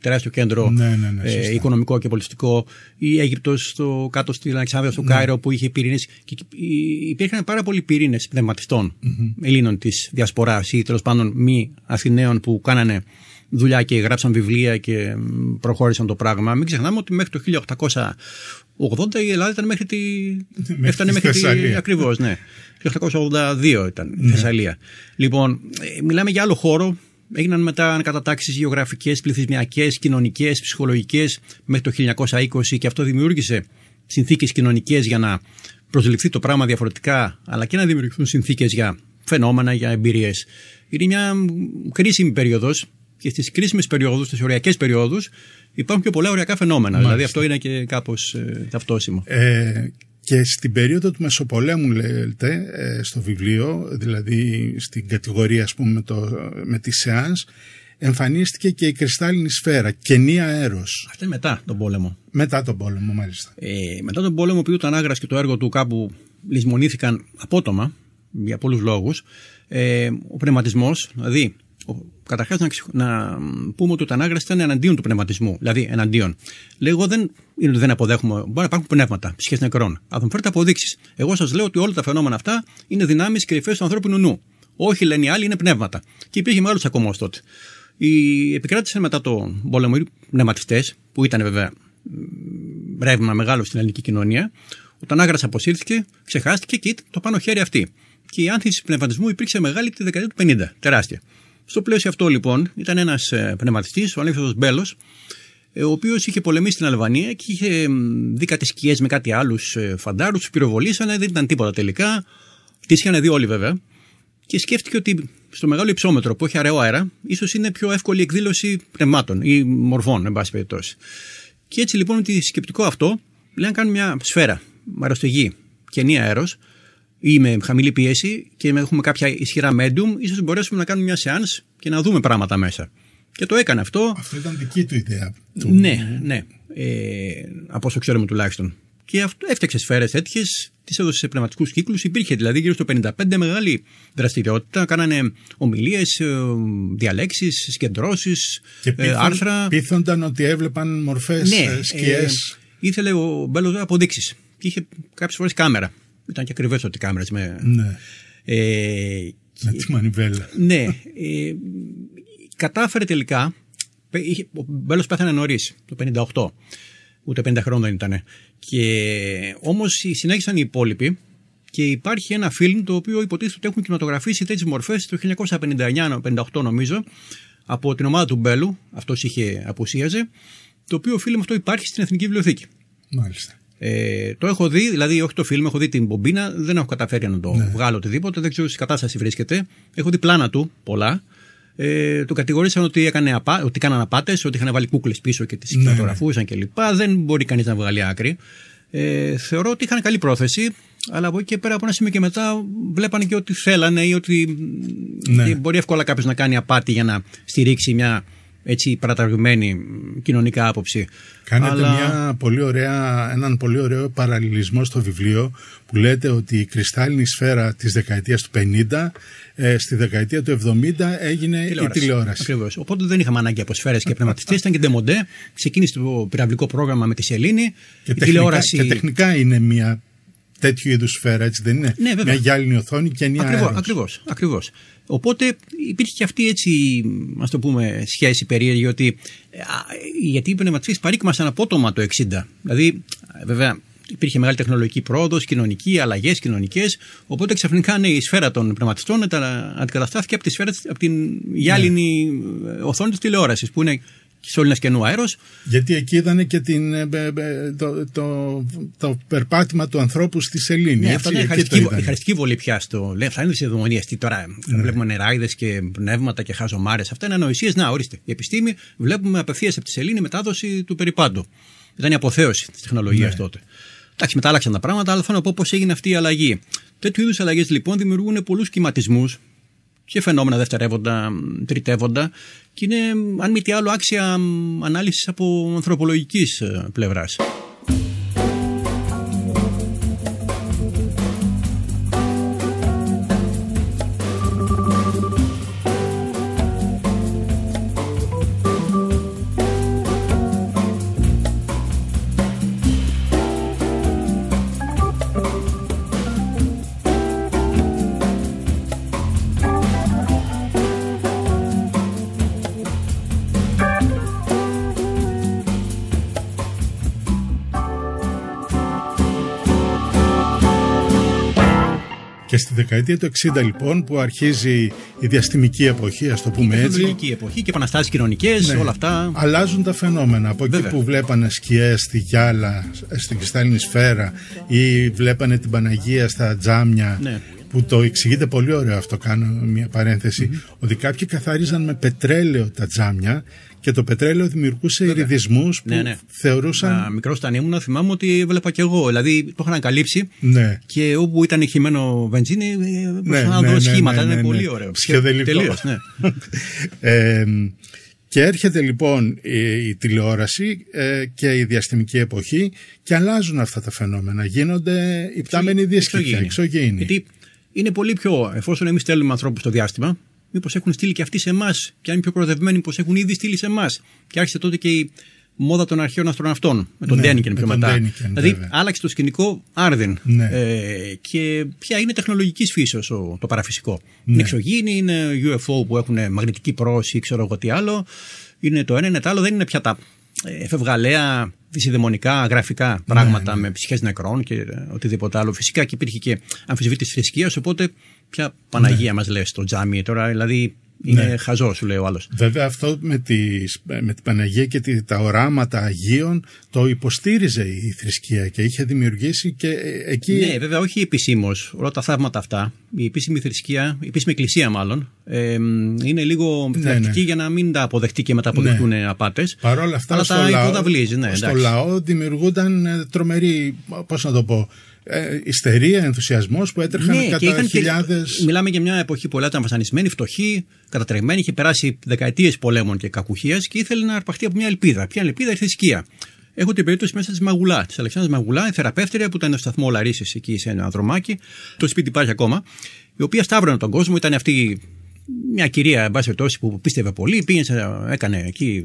Speaker 2: τεράστιο κέντρο ναι, ναι, ναι, ε, οικονομικό και πολιτιστικό. Η Αίγυπτος στο, κάτω στην Αλεξάνδρεια, στο ναι. Κάιρο που είχε πυρήνες. Ε, υπήρχαν πάρα πολλοί πυρήνες πνευματιστών Ελλήνων της διασποράς ή τέλος πάντων μη Αθηναίων που κάνανε δουλειά και γράψαν βιβλία και προχώρησαν το πράγμα. Μην ξεχνάμε ότι μέχρι το 1800... 80 η Ελλάδα ήταν μέχρι τη. Έφτανε μέχρι τη. Ακριβώς, ναι. Το 1882 ήταν η ναι. Θεσσαλία. Λοιπόν, ε, μιλάμε για άλλο χώρο. Έγιναν μετά ανακατατάξεις γεωγραφικές, πληθυσμιακές, κοινωνικές, ψυχολογικές μέχρι το 1920 και αυτό δημιούργησε συνθήκες κοινωνικές για να προσληφθεί το πράγμα διαφορετικά, αλλά και να δημιουργηθούν συνθήκες για φαινόμενα, για εμπειρίες. Είναι μια κρίσιμη περίοδος και στις κρίσιμες περιόδους, στις οριακές περιόδους, υπάρχουν πιο πολλά οριακά φαινόμενα. Δηλαδή αυτό είναι και κάπως ε, ταυτόσιμο.
Speaker 1: Ε, και στην περίοδο του Μεσοπολέμου λέτε ε, στο βιβλίο, δηλαδή στην κατηγορία ας πούμε το, με τη ΣΕΑΝΣ, εμφανίστηκε και η κρυστάλλινη σφαίρα, κενή αέρος.
Speaker 2: Αυτό μετά τον πόλεμο.
Speaker 1: Μετά τον πόλεμο μάλιστα.
Speaker 2: Ε, μετά τον πόλεμο που ήταν άγρας και το έργο του κάπου λησμονήθηκαν απότομα, για πολλούς λόγους. ε, ο πνευματισμός, δηλαδή καταρχάς να, να πούμε ότι ο Τανάγρα ήταν εναντίον του πνευματισμού. Δηλαδή, εναντίον. Λέει, εγώ δεν, δεν αποδέχομαι. Μπορεί να υπάρχουν πνεύματα, ψυχέ νεκρών. Αν τον μου φέρετε αποδείξεις. Εγώ σας λέω ότι όλα τα φαινόμενα αυτά είναι δυνάμεις και του ανθρώπινου νου. Όχι, λένε οι άλλοι, είναι πνεύματα. Και υπήρχε μεγάλο ακόμα τότε. Οι επικράτησαν μετά τον πόλεμο οι πνευματιστές, που ήταν βέβαια ρεύμα μεγάλο στην ελληνική κοινωνία. Ο Τανάγρα αποσύρθηκε, ξεχάστηκε και το πάνω χέρι αυτή. Και η άνθηση πνευματισμού υπήρξε μεγάλη τη δεκαετία του 50, τεράστια. Στο πλαίσιο αυτό λοιπόν ήταν ένας ε, πνευματιστής, ο Αλέξανδρος Μπέλος, ε, ο οποίος είχε πολεμήσει στην Αλβανία και είχε δει κάτι σκιές με κάτι άλλους ε, φαντάρους, τους πυροβολήσανε, δεν ήταν τίποτα τελικά. Τις είχαν δει όλοι βέβαια. Και σκέφτηκε ότι στο μεγάλο υψόμετρο που έχει αραιό αέρα, ίσως είναι πιο εύκολη εκδήλωση πνευμάτων ή μορφών, εν πάση περιπτώσει. Και έτσι λοιπόν, με σκεπτικό αυτό, λέει να κάνει μια σφαίρα, αεροστεγή, κενή αέρος, ή με χαμηλή πίεση και έχουμε κάποια ισχυρά medium, ίσως μπορέσουμε να κάνουμε μια σεάνς και να δούμε πράγματα μέσα. Και το έκανε αυτό. Αυτό ήταν
Speaker 1: δική του ιδέα.
Speaker 2: Του. Ναι, ναι. Ε, από όσο ξέρουμε τουλάχιστον. Και αυτό, έφτιαξε σφαίρες τέτοιες, τις έδωσε σε πνευματικούς κύκλους. Υπήρχε δηλαδή γύρω στο 1955 μεγάλη δραστηριότητα. Κάνανε ομιλίες, διαλέξεις, συγκεντρώσεις, ε, άρθρα. Πείθονταν ότι έβλεπαν μορφές, ναι, ε, σκιές. Ε, ήθελε ο Μπέλος αποδείξει. Και είχε κάποιες φορές κάμερα ήταν και ακριβές ότι οι κάμερε με. Ναι. Ε, με τη μανιβέλα. Ναι. Ε, κατάφερε τελικά. Ο Μπέλος πέθανε νωρίς, το 1958 Ούτε 50 χρόνια δεν ήταν. Και όμως συνέχισαν οι υπόλοιποι και υπάρχει ένα φιλμ το οποίο υποτίθεται ότι έχουν κινηματογραφήσει τέτοιες μορφές το 1959-58 νομίζω από την ομάδα του Μπέλου. Αυτός είχε απουσίαζε. Το οποίο φιλμ αυτό υπάρχει στην Εθνική Βιβλιοθήκη. Μάλιστα. Ε, το έχω δει, δηλαδή όχι το φιλμ, έχω δει την μπομπίνα, δεν έχω καταφέρει να το ναι. βγάλω οτιδήποτε, δεν ξέρω σε κατάσταση βρίσκεται. Έχω δει πλάνα του πολλά. Ε, το κατηγορήσαν ότι, έκανε απα, ότι έκαναν απάτες, ότι είχαν βάλει κούκλες πίσω και τις ναι. ναι. κλπ. Δεν μπορεί κανείς να βγάλει άκρη. Ε, θεωρώ ότι είχαν καλή πρόθεση, αλλά από εκεί και πέρα από ένα σημείο και μετά βλέπανε και ότι θέλανε ή ότι ναι. μπορεί εύκολα κάποιος να κάνει απάτη για να στηρίξει μια έτσι παραταγμένη κοινωνικά άποψη. Κάνετε μια
Speaker 1: πολύ ωραία, έναν πολύ ωραίο παραλληλισμό στο βιβλίο που λέτε ότι η κρυστάλλινη σφαίρα της δεκαετίας του 50
Speaker 2: ε, στη δεκαετία του 70 έγινε τηλεόραση. η τηλεόραση. Ακριβώς. Οπότε δεν είχαμε ανάγκη από σφαίρες και πνευματιστές, ήταν και ντεμοντέ. Ξεκίνησε το πυραυλικό πρόγραμμα με τη Σελήνη. Και, η τεχνικά, τηλεόραση... και τεχνικά είναι
Speaker 1: μια τέτοιου είδους σφαίρα, έτσι δεν είναι. Ναι, Μια γυάλινη οθόνη και μια Ακριβώς,
Speaker 2: ακριβώς, ακριβώς. Οπότε υπήρχε και αυτή έτσι, ας το πούμε, σχέση περίεργη ότι γιατί οι πνευματιστές παρήκμασαν απότομα το 60. Δηλαδή, βέβαια, υπήρχε μεγάλη τεχνολογική πρόοδος, κοινωνική, αλλαγές κοινωνικές. Οπότε ξαφνικά ναι, η σφαίρα των πνευματιστών αντικαταστάθηκε από τη σφαίρα από την ναι. γυάλινη οθόνη της τηλεόρασης, που είναι σωλήνα καινού αέρος.
Speaker 1: Γιατί εκεί ήταν και την, ε, ε, ε, το, το, το, περπάτημα του ανθρώπου στη Σελήνη. Ναι, έτσι, αυτό ήταν. η χαριστική
Speaker 2: βολή πια στο αυτά είναι Δομονία. Τι τώρα ναι. βλέπουμε νεράιδες και πνεύματα και χαζομάρες. Αυτά είναι ανοησίες. Να, ορίστε. Η επιστήμη βλέπουμε απευθείας από τη Σελήνη μετάδοση του περιπάντου. Ήταν η αποθέωση της τεχνολογίας ναι. τότε. Εντάξει, μετά άλλαξαν τα πράγματα, αλλά θέλω να πω πώς έγινε αυτή η αλλαγή. Τέτοιου είδους αλλαγές λοιπόν δημιουργούν πολλούς κυματισμού και φαινόμενα δευτερεύοντα, τριτεύοντα και είναι αν μη τι άλλο άξια ανάλυσης από ανθρωπολογικής ε, πλευράς.
Speaker 1: Και στη δεκαετία του 60 λοιπόν που αρχίζει η διαστημική εποχή, ας το πούμε έτσι. Η διαστημική
Speaker 2: εποχή και επαναστάσεις
Speaker 1: κοινωνικές, ναι. όλα αυτά. Αλλάζουν τα φαινόμενα. Από εκεί που βλέπανε σκιές στη γυάλα, στην κρυστάλλινη σφαίρα ή βλέπανε την Παναγία στα τζάμια. Ναι. Που το εξηγείται πολύ ωραίο αυτό, κάνω μια παρένθεση, ότι κάποιοι καθαρίζαν με πετρέλαιο τα τζάμια και το πετρέλαιο
Speaker 2: δημιουργούσε ειρηδισμούς ναι, που ναι, ναι. θεωρούσαν. Μικρό ήταν ήμουν, θυμάμαι ότι βλέπα και εγώ. Δηλαδή το είχαν καλύψει ναι. και όπου ήταν χυμένο βενζίνη, μπορούσαν ε, ναι, ναι, να δω σχήματα. Ήταν πολύ ωραίο. Ναι. ε, και έρχεται λοιπόν
Speaker 1: η, η τηλεόραση ε, και η διαστημική εποχή και αλλάζουν αυτά τα φαινόμενα.
Speaker 2: Γίνονται υπτάμενοι δίσκοι, εξωγήινοι. Γιατί είναι πολύ πιο. Εφόσον εμείς στέλνουμε ανθρώπους στο διάστημα, μήπως έχουν στείλει και αυτοί σε εμάς, και αν είναι πιο προοδευμένοι, μήπως έχουν ήδη στείλει σε εμάς. Και άρχισε τότε και η μόδα των αρχαίων αστροναυτών, με τον ναι, πιο μετά. δηλαδή, άλλαξε το σκηνικό άρδιν. Ναι. Ε, και πια είναι τεχνολογικής φύση το παραφυσικό. Ναι. Είναι εξωγήινη, είναι UFO που έχουν μαγνητική πρόση, ξέρω εγώ τι άλλο. Είναι το ένα, είναι το άλλο, δεν είναι πια τα εφευγαλαία δυσυδαιμονικά, γραφικά ναι, πράγματα ναι. με ψυχές νεκρών και ε, οτιδήποτε άλλο. Φυσικά και υπήρχε και αμφισβήτηση θρησκείας, οπότε ποια ναι. Παναγία ναι. μας λες το τζάμι τώρα, δηλαδή ναι. Είναι ναι. χαζό, σου λέει ο άλλος. Βέβαια, αυτό με, τις, με την Παναγία
Speaker 1: και τα οράματα Αγίων το υποστήριζε η θρησκεία και είχε δημιουργήσει
Speaker 2: και ε, εκεί. Ναι, βέβαια, όχι επισήμως. Όλα τα θαύματα αυτά. Η επίσημη θρησκεία, η επίσημη εκκλησία μάλλον, είναι λίγο θεατρική ναι, ναι. για να μην τα αποδεχτεί και μετά αποδεχτούν ναι. απάτες. Παρ' όλα αυτά, αλλά στο λαό, Ναι, στο λαό
Speaker 1: δημιουργούνταν ε, τρομερή, πώς να το πω, ε, ιστερία, ενθουσιασμός που έτρεχαν ναι, κατά χιλιάδες.
Speaker 2: Μιλάμε για μια εποχή που ήταν βασανισμένη, φτωχή, κατατρεγμένη, είχε περάσει δεκαετίες πολέμων και κακουχίας και ήθελε να αρπαχτεί από μια ελπίδα. Ποια ελπίδα, η θρησκεία. Έχω την περίπτωση μέσα της Μαγουλά, της Αλεξάνδρας Μαγουλά, η θεραπεύτρια που ήταν στο σταθμό Λαρίσης εκεί σε ένα δρομάκι. Το σπίτι υπάρχει ακόμα. Η οποία σταύρωνε τον κόσμο, ήταν αυτή μια κυρία, εν που πίστευε πολύ, πήγαινε, έκανε εκεί,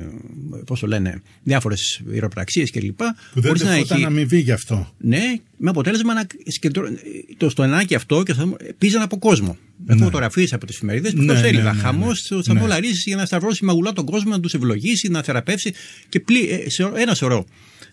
Speaker 2: πώς το λένε, διάφορες ιεροπραξίε κλπ. Που δεν να έχει αμοιβή γι' αυτό. Ναι, με αποτέλεσμα να σκεντρω... το αυτό και θα... πίζαν από κόσμο. Ναι. Έχω φωτογραφίες από τις εφημερίδες που ναι, το ναι, έλεγα. Ναι, ναι, Χαμός θα λαρίσει για να σταυρώσει μαγουλά τον κόσμο, να τους ευλογήσει, να θεραπεύσει και πλή... Ε, ένα σωρό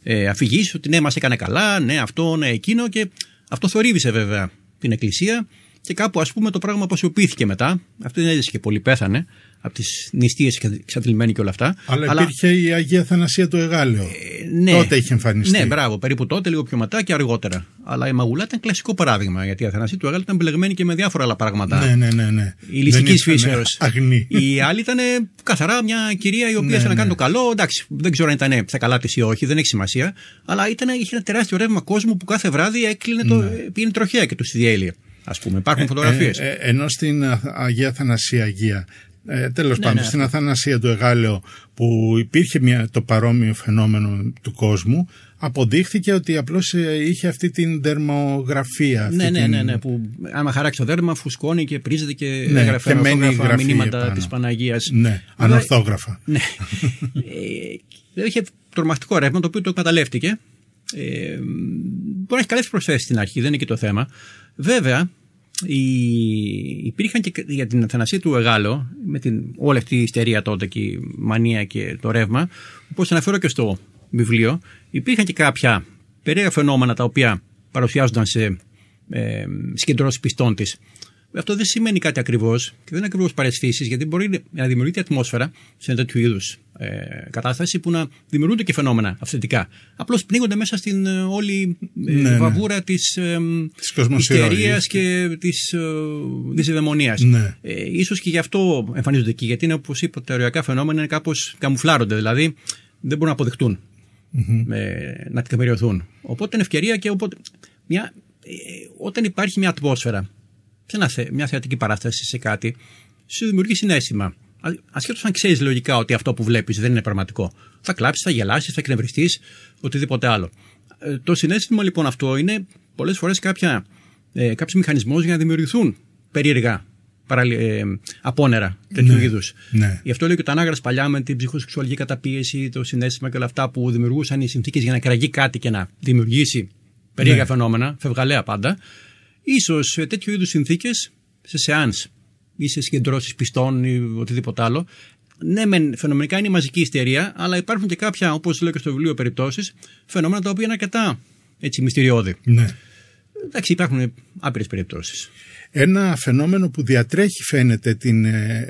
Speaker 2: ε, αφηγήσεις ότι ναι, μας έκανε καλά, ναι, αυτό, ναι, εκείνο και αυτό θορύβησε βέβαια την Εκκλησία και κάπου ας πούμε το πράγμα αποσιοποιήθηκε μετά. Αυτή δεν έζησε και πολύ, πέθανε από τις νηστείες εξαντλημένοι και όλα αυτά. Αλλά, αλλά υπήρχε η
Speaker 1: Αγία Θανασία το Εγάλεο. Ε, ναι, τότε είχε εμφανιστεί. Ναι,
Speaker 2: μπράβο, περίπου τότε, λίγο πιο μετά και αργότερα. Αλλά η Μαγουλά ήταν κλασικό παράδειγμα. Γιατί η Αθανασία του Εγάλεο ήταν μπλεγμένη και με διάφορα άλλα πράγματα. Ναι, ναι, ναι. ναι. Η ληστική φύσεω. Αγνή. Η άλλη ήταν καθαρά μια κυρία η οποία ναι, ήθελε ναι, να κάνει το καλό. Εντάξει, δεν ξέρω αν ήταν στα ε, καλά της ή όχι, δεν έχει σημασία. Αλλά ήταν, είχε ένα τεράστιο ρεύμα κόσμου που κάθε βράδυ έκλεινε το, πήγαινε τροχέα και τους διέλυε. Ας πούμε. Υπάρχουν ε, φωτογραφίες. Ε,
Speaker 1: ε, ενώ στην Αγία Θανασία Αγία ε, ναι, πάντων, ναι. στην Αθανασία του Εγάλεο που υπήρχε μια, το παρόμοιο φαινόμενο του κόσμου αποδείχθηκε ότι απλώς ε, είχε αυτή την
Speaker 2: δερμογραφία. ναι, ναι, ναι, ναι, που άμα χαράξει το δέρμα φουσκώνει και πρίζεται και ναι, έγραφε μηνύματα της Παναγίας. Ναι, ανορθόγραφα. Ναι. ε, είχε τρομακτικό ρεύμα το οποίο το εκμεταλλεύτηκε. Ε, μπορεί να έχει καλές προσθέσεις στην αρχή, δεν είναι και το θέμα. Βέβαια, υπήρχαν και για την αθανασία του Εγάλο, με την, όλη αυτή η ιστερία τότε και η μανία και το ρεύμα, όπως αναφέρω και στο βιβλίο, υπήρχαν και κάποια περίεργα φαινόμενα τα οποία παρουσιάζονταν σε ε, πιστών της. Αυτό δεν σημαίνει κάτι ακριβώς και δεν είναι ακριβώς παρεσφύσεις, γιατί μπορεί να δημιουργείται ατμόσφαιρα σε ένα τέτοιο είδους ε, κατάσταση που να δημιουργούνται και φαινόμενα αυθεντικά. Απλώς πνίγονται μέσα στην ε, όλη ε, ναι, ναι. βαβούρα ναι. τη κοσμοσυρία και της δυσυδαιμονία. Ε, ναι. Ε, σω και γι' αυτό εμφανίζονται εκεί, γιατί είναι όπως είπα, τα ωριακά φαινόμενα είναι κάπως καμουφλάρονται. Δηλαδή δεν μπορούν να αποδεχτούν mm-hmm. να τεκμηριωθούν. Οπότε είναι ευκαιρία και οπότε. Μια, όταν υπάρχει μια ατμόσφαιρα σε μια θεατρική παράσταση, σε κάτι, σου δημιουργεί συνέστημα ασχέτως αν ξέρεις λογικά ότι αυτό που βλέπεις δεν είναι πραγματικό. Θα κλάψεις, θα γελάσεις, θα εκνευριστείς, οτιδήποτε άλλο. Ε, το συνέστημα λοιπόν αυτό είναι πολλές φορές ε, κάποιος μηχανισμός για να δημιουργηθούν περίεργα ε, απόνερα τέτοιου ναι, είδους. Ναι. Γι' αυτό λέει και ο Τανάγρας παλιά με την ψυχοσεξουαλική καταπίεση, το συνέστημα και όλα αυτά που δημιουργούσαν οι συνθήκες για να κραγεί κάτι και να δημιουργήσει περίεργα ναι. φαινόμενα, φευγαλέα πάντα. σω τέτοιου είδους συνθήκες σε σεάνς ή σε συγκεντρώσεις πιστών ή οτιδήποτε άλλο. Ναι, μεν, φαινομενικά είναι η μαζική ιστερία, αλλά υπάρχουν και κάποια, όπως λέω και στο βιβλίο, περιπτώσεις, φαινόμενα τα οποία είναι αρκετά έτσι, μυστηριώδη. Ναι. Εντάξει, υπάρχουν άπειρες περιπτώσεις. Ένα φαινόμενο που διατρέχει φαίνεται
Speaker 1: την, ε,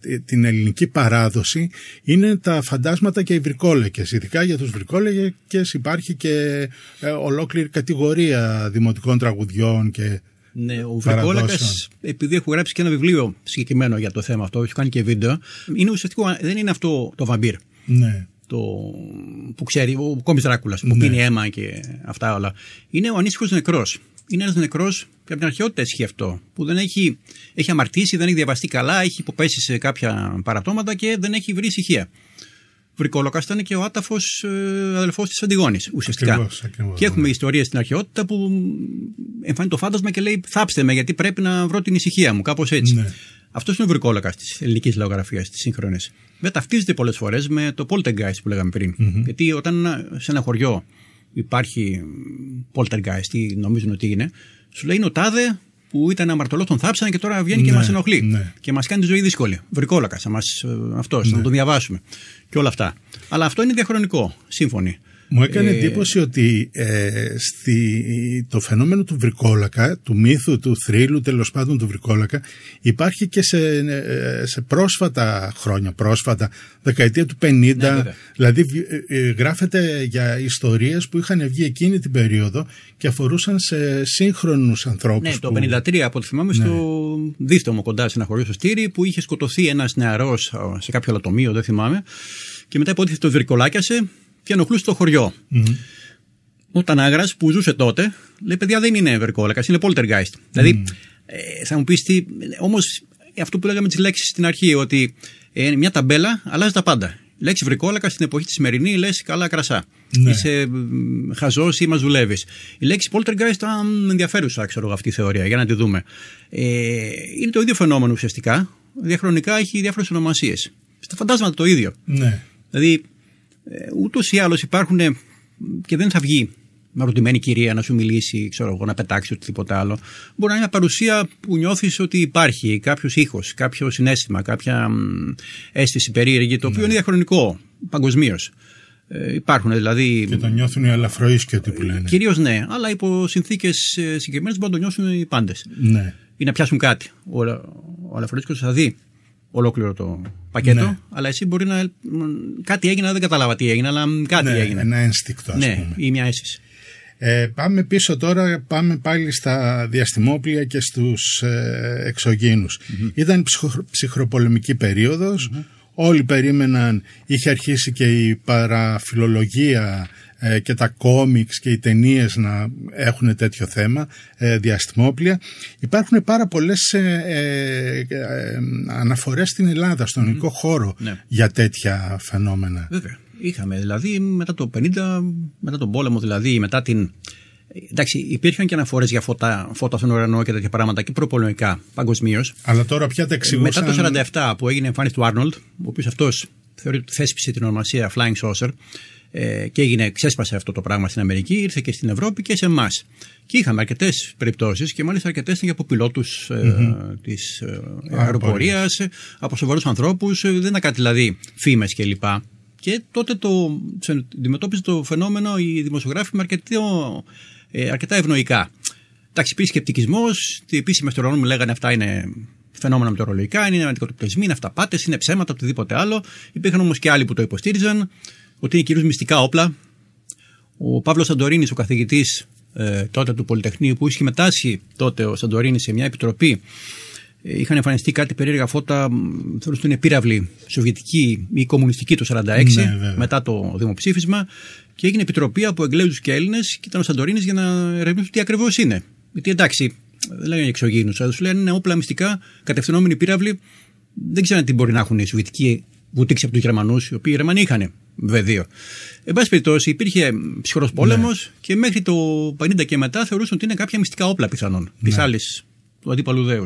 Speaker 1: ε, την ελληνική παράδοση είναι τα φαντάσματα και οι βρικόλεκες. Ειδικά για τους βρικόλεκες υπάρχει και ε, ολόκληρη κατηγορία
Speaker 2: δημοτικών τραγουδιών και ναι, ο Βρυκόλακα, επειδή έχω γράψει και ένα βιβλίο συγκεκριμένο για το θέμα αυτό, έχω κάνει και βίντεο, είναι ουσιαστικό, δεν είναι αυτό το βαμπύρ. Ναι. Το, που ξέρει, ο κόμις Δράκουλας που ναι. πίνει αίμα και αυτά όλα. Είναι ο ανήσυχος νεκρός. Είναι ένας νεκρός και από την αρχαιότητα ισχύει αυτό. Που δεν έχει, έχει αμαρτήσει, δεν έχει διαβαστεί καλά, έχει υποπέσει σε κάποια παραπτώματα και δεν έχει βρει ησυχία βρικόλοκα ήταν και ο άταφος ε, αδελφός της Αντιγόνης ουσιαστικά. Ακριβώς, ακριβώς, και έχουμε ναι. ιστορίες στην αρχαιότητα που εμφανίζεται το φάντασμα και λέει: Θάψτε με, γιατί πρέπει να βρω την ησυχία μου, κάπως έτσι. Ναι. Αυτός είναι ο της ελληνικής λαογραφίας, της σύγχρονης. Δεν ταυτίζεται πολλές φορές με το poltergeist που λέγαμε πριν. Γιατί όταν σε ένα χωριό υπάρχει poltergeist, ή νομίζουν ότι είναι, σου λέει είναι ο τάδε που ήταν αμαρτωλός, τον θάψανε και τώρα βγαίνει και ναι, μας ενοχλεί. Ναι. Και μας κάνει τη ζωή δύσκολη. Βρικόλακας, αυτό, ε, αυτός, να ναι. τον διαβάσουμε. Και όλα αυτά. Αλλά αυτό είναι διαχρονικό, σύμφωνοι. Μου έκανε ε, εντύπωση ότι ε, στη,
Speaker 1: το φαινόμενο του βρικόλακα, του μύθου, του θρύλου, τέλος πάντων του βρικόλακα, υπάρχει και σε, ε, σε πρόσφατα χρόνια, πρόσφατα, δεκαετία του 50. Ναι, δηλαδή, ε, γράφεται για ιστορίες που είχαν βγει εκείνη την περίοδο και αφορούσαν σε σύγχρονους ανθρώπους. Ναι, το
Speaker 2: 53 από ό,τι θυμάμαι, ναι. στο δίστομο κοντά σε ένα χωριό στο Στήρι, που είχε σκοτωθεί ένας νεαρός σε κάποιο λατομείο, δεν θυμάμαι, και μετά υπότιθεται το βρικολάκιασε και ενοχλούσε το χωριό. Mm-hmm. Ο Τανάγρα που ζούσε τότε, λέει: Παιδιά δεν είναι Ευερκόλακα, είναι Poltergeist. Mm. Δηλαδή, ε, θα μου πεις τι. Όμως, αυτό που λέγαμε τις λέξεις στην αρχή, ότι ε, μια ταμπέλα αλλάζει τα πάντα. Λέξη βρικόλακα στην εποχή τη σημερινή, λες καλά κρασά. Ναι. Είσαι χαζός ή μα δουλεύει. Η λέξη poltergeist ήταν ενδιαφέρουσα, ξέρω αυτή η θεωρία, εγώ για να τη δούμε. Ε, είναι το ίδιο φαινόμενο ουσιαστικά. Διαχρονικά έχει διάφορες ονομασίες. Στα φαντάσματα το ίδιο. Ναι. Δηλαδή, ε, ούτως ή άλλως υπάρχουν ε, και δεν θα βγει με ρωτημένη κυρία να σου μιλήσει, ξέρω εγώ, να πετάξεις οτιδήποτε άλλο. Μπορεί να είναι μια παρουσία που νιώθεις ότι υπάρχει κάποιος ήχος, κάποιο συνέστημα, κάποια αίσθηση περίεργη, το οποίο ναι. είναι διαχρονικό παγκοσμίως. Ε, υπάρχουν δηλαδή. Και το νιώθουν
Speaker 1: οι αλαφροεί ό,τι που λένε.
Speaker 2: Κυρίως ναι, αλλά υπό συνθήκες συγκεκριμένες μπορεί να το νιώσουν οι πάντες. Ναι. Ή να πιάσουν κάτι. Ο, ο θα δει ολόκληρο το πακέτο. Ναι. Αλλά εσύ μπορεί να. Κάτι έγινε, δεν κατάλαβα τι έγινε, αλλά κάτι ναι, έγινε. Ένα ένστικτο, ας ναι, πούμε. Ή μια αίσθηση. Ε, πάμε πίσω
Speaker 1: τώρα, πάμε πάλι στα διαστημόπλια και στους ε, Ήταν ψυχο, ψυχροπολεμική όλοι περίμεναν, είχε αρχίσει και η παραφιλολογία ε, και τα κόμιξ και οι ταινίες να έχουν τέτοιο θέμα, ε, διαστημόπλια. Υπάρχουν πάρα πολλές ε, ε, ε αναφορές στην Ελλάδα, στον ελληνικο χώρο ναι. για τέτοια φαινόμενα.
Speaker 2: Βέβαια. Είχαμε δηλαδή μετά το 50, μετά τον πόλεμο δηλαδή, μετά την... Εντάξει, υπήρχαν και αναφορές για φώτα, φώτα στον ουρανό και τέτοια πράγματα και προπολεμικά παγκοσμίως. Αλλά
Speaker 1: τώρα πια τα εξηγούσαν. Μετά το
Speaker 2: 47 που έγινε εμφάνιση του Άρνολτ, ο οποίος αυτός θεωρεί θέσπισε την ονομασία Flying Saucer, ε, και έγινε, ξέσπασε αυτό το πράγμα στην Αμερική, ήρθε και στην Ευρώπη και σε εμάς. Και είχαμε αρκετές περιπτώσεις και μάλιστα αρκετές ήταν και ε, ε, από πιλότου mm-hmm. τη αεροπορίας, από σοβαρούς ανθρώπους. Δεν ήταν κάτι δηλαδή φήμες κλπ. Και, και τότε το αντιμετώπιζε το φαινόμενο οι δημοσιογράφοι με αρκετά ευνοϊκά. Εντάξει, υπήρχε σκεπτικισμός. Οι επίσημες μου λέγανε αυτά είναι φαινόμενα μετεωρολογικά, είναι ανατικοτοπλισμοί, είναι αυταπάτες, είναι ψέματα, οτιδήποτε άλλο. Υπήρχαν όμως και άλλοι που το υποστήριζαν ότι είναι κυρίως μυστικά όπλα. Ο Παύλος Σαντορίνης, ο καθηγητής ε, τότε του Πολυτεχνείου, που είχε μετάσχει τότε ο Σαντορίνης σε μια επιτροπή, ε, είχαν εμφανιστεί κάτι περίεργα φώτα, θέλω ότι είναι πύραυλοι σοβιετικοί ή κομμουνιστικοί το 1946, ναι, μετά το δημοψήφισμα. Και έγινε επιτροπή από Εγγλέζους και Έλληνες και ήταν ο Σαντορίνης για να ερευνήσουν τι ακριβώς είναι. Γιατί εντάξει, δεν λένε εξωγήινους, αλλά τους λένε είναι όπλα μυστικά, κατευθυνόμενοι πύραυλοι. Δεν ξέρανε τι μπορεί να έχουν οι Σοβιετικοί βουτήξει από τους Γερμανούς, οι οποίοι οι Γερμανοί είχαν. Βεδίο. Εν πάση περιπτώσει, υπήρχε ψυχρός ναι. πόλεμος και μέχρι το 50 και μετά θεωρούσαν ότι είναι κάποια μυστικά όπλα πιθανόν ναι. της άλλης του αντίπαλου δέους.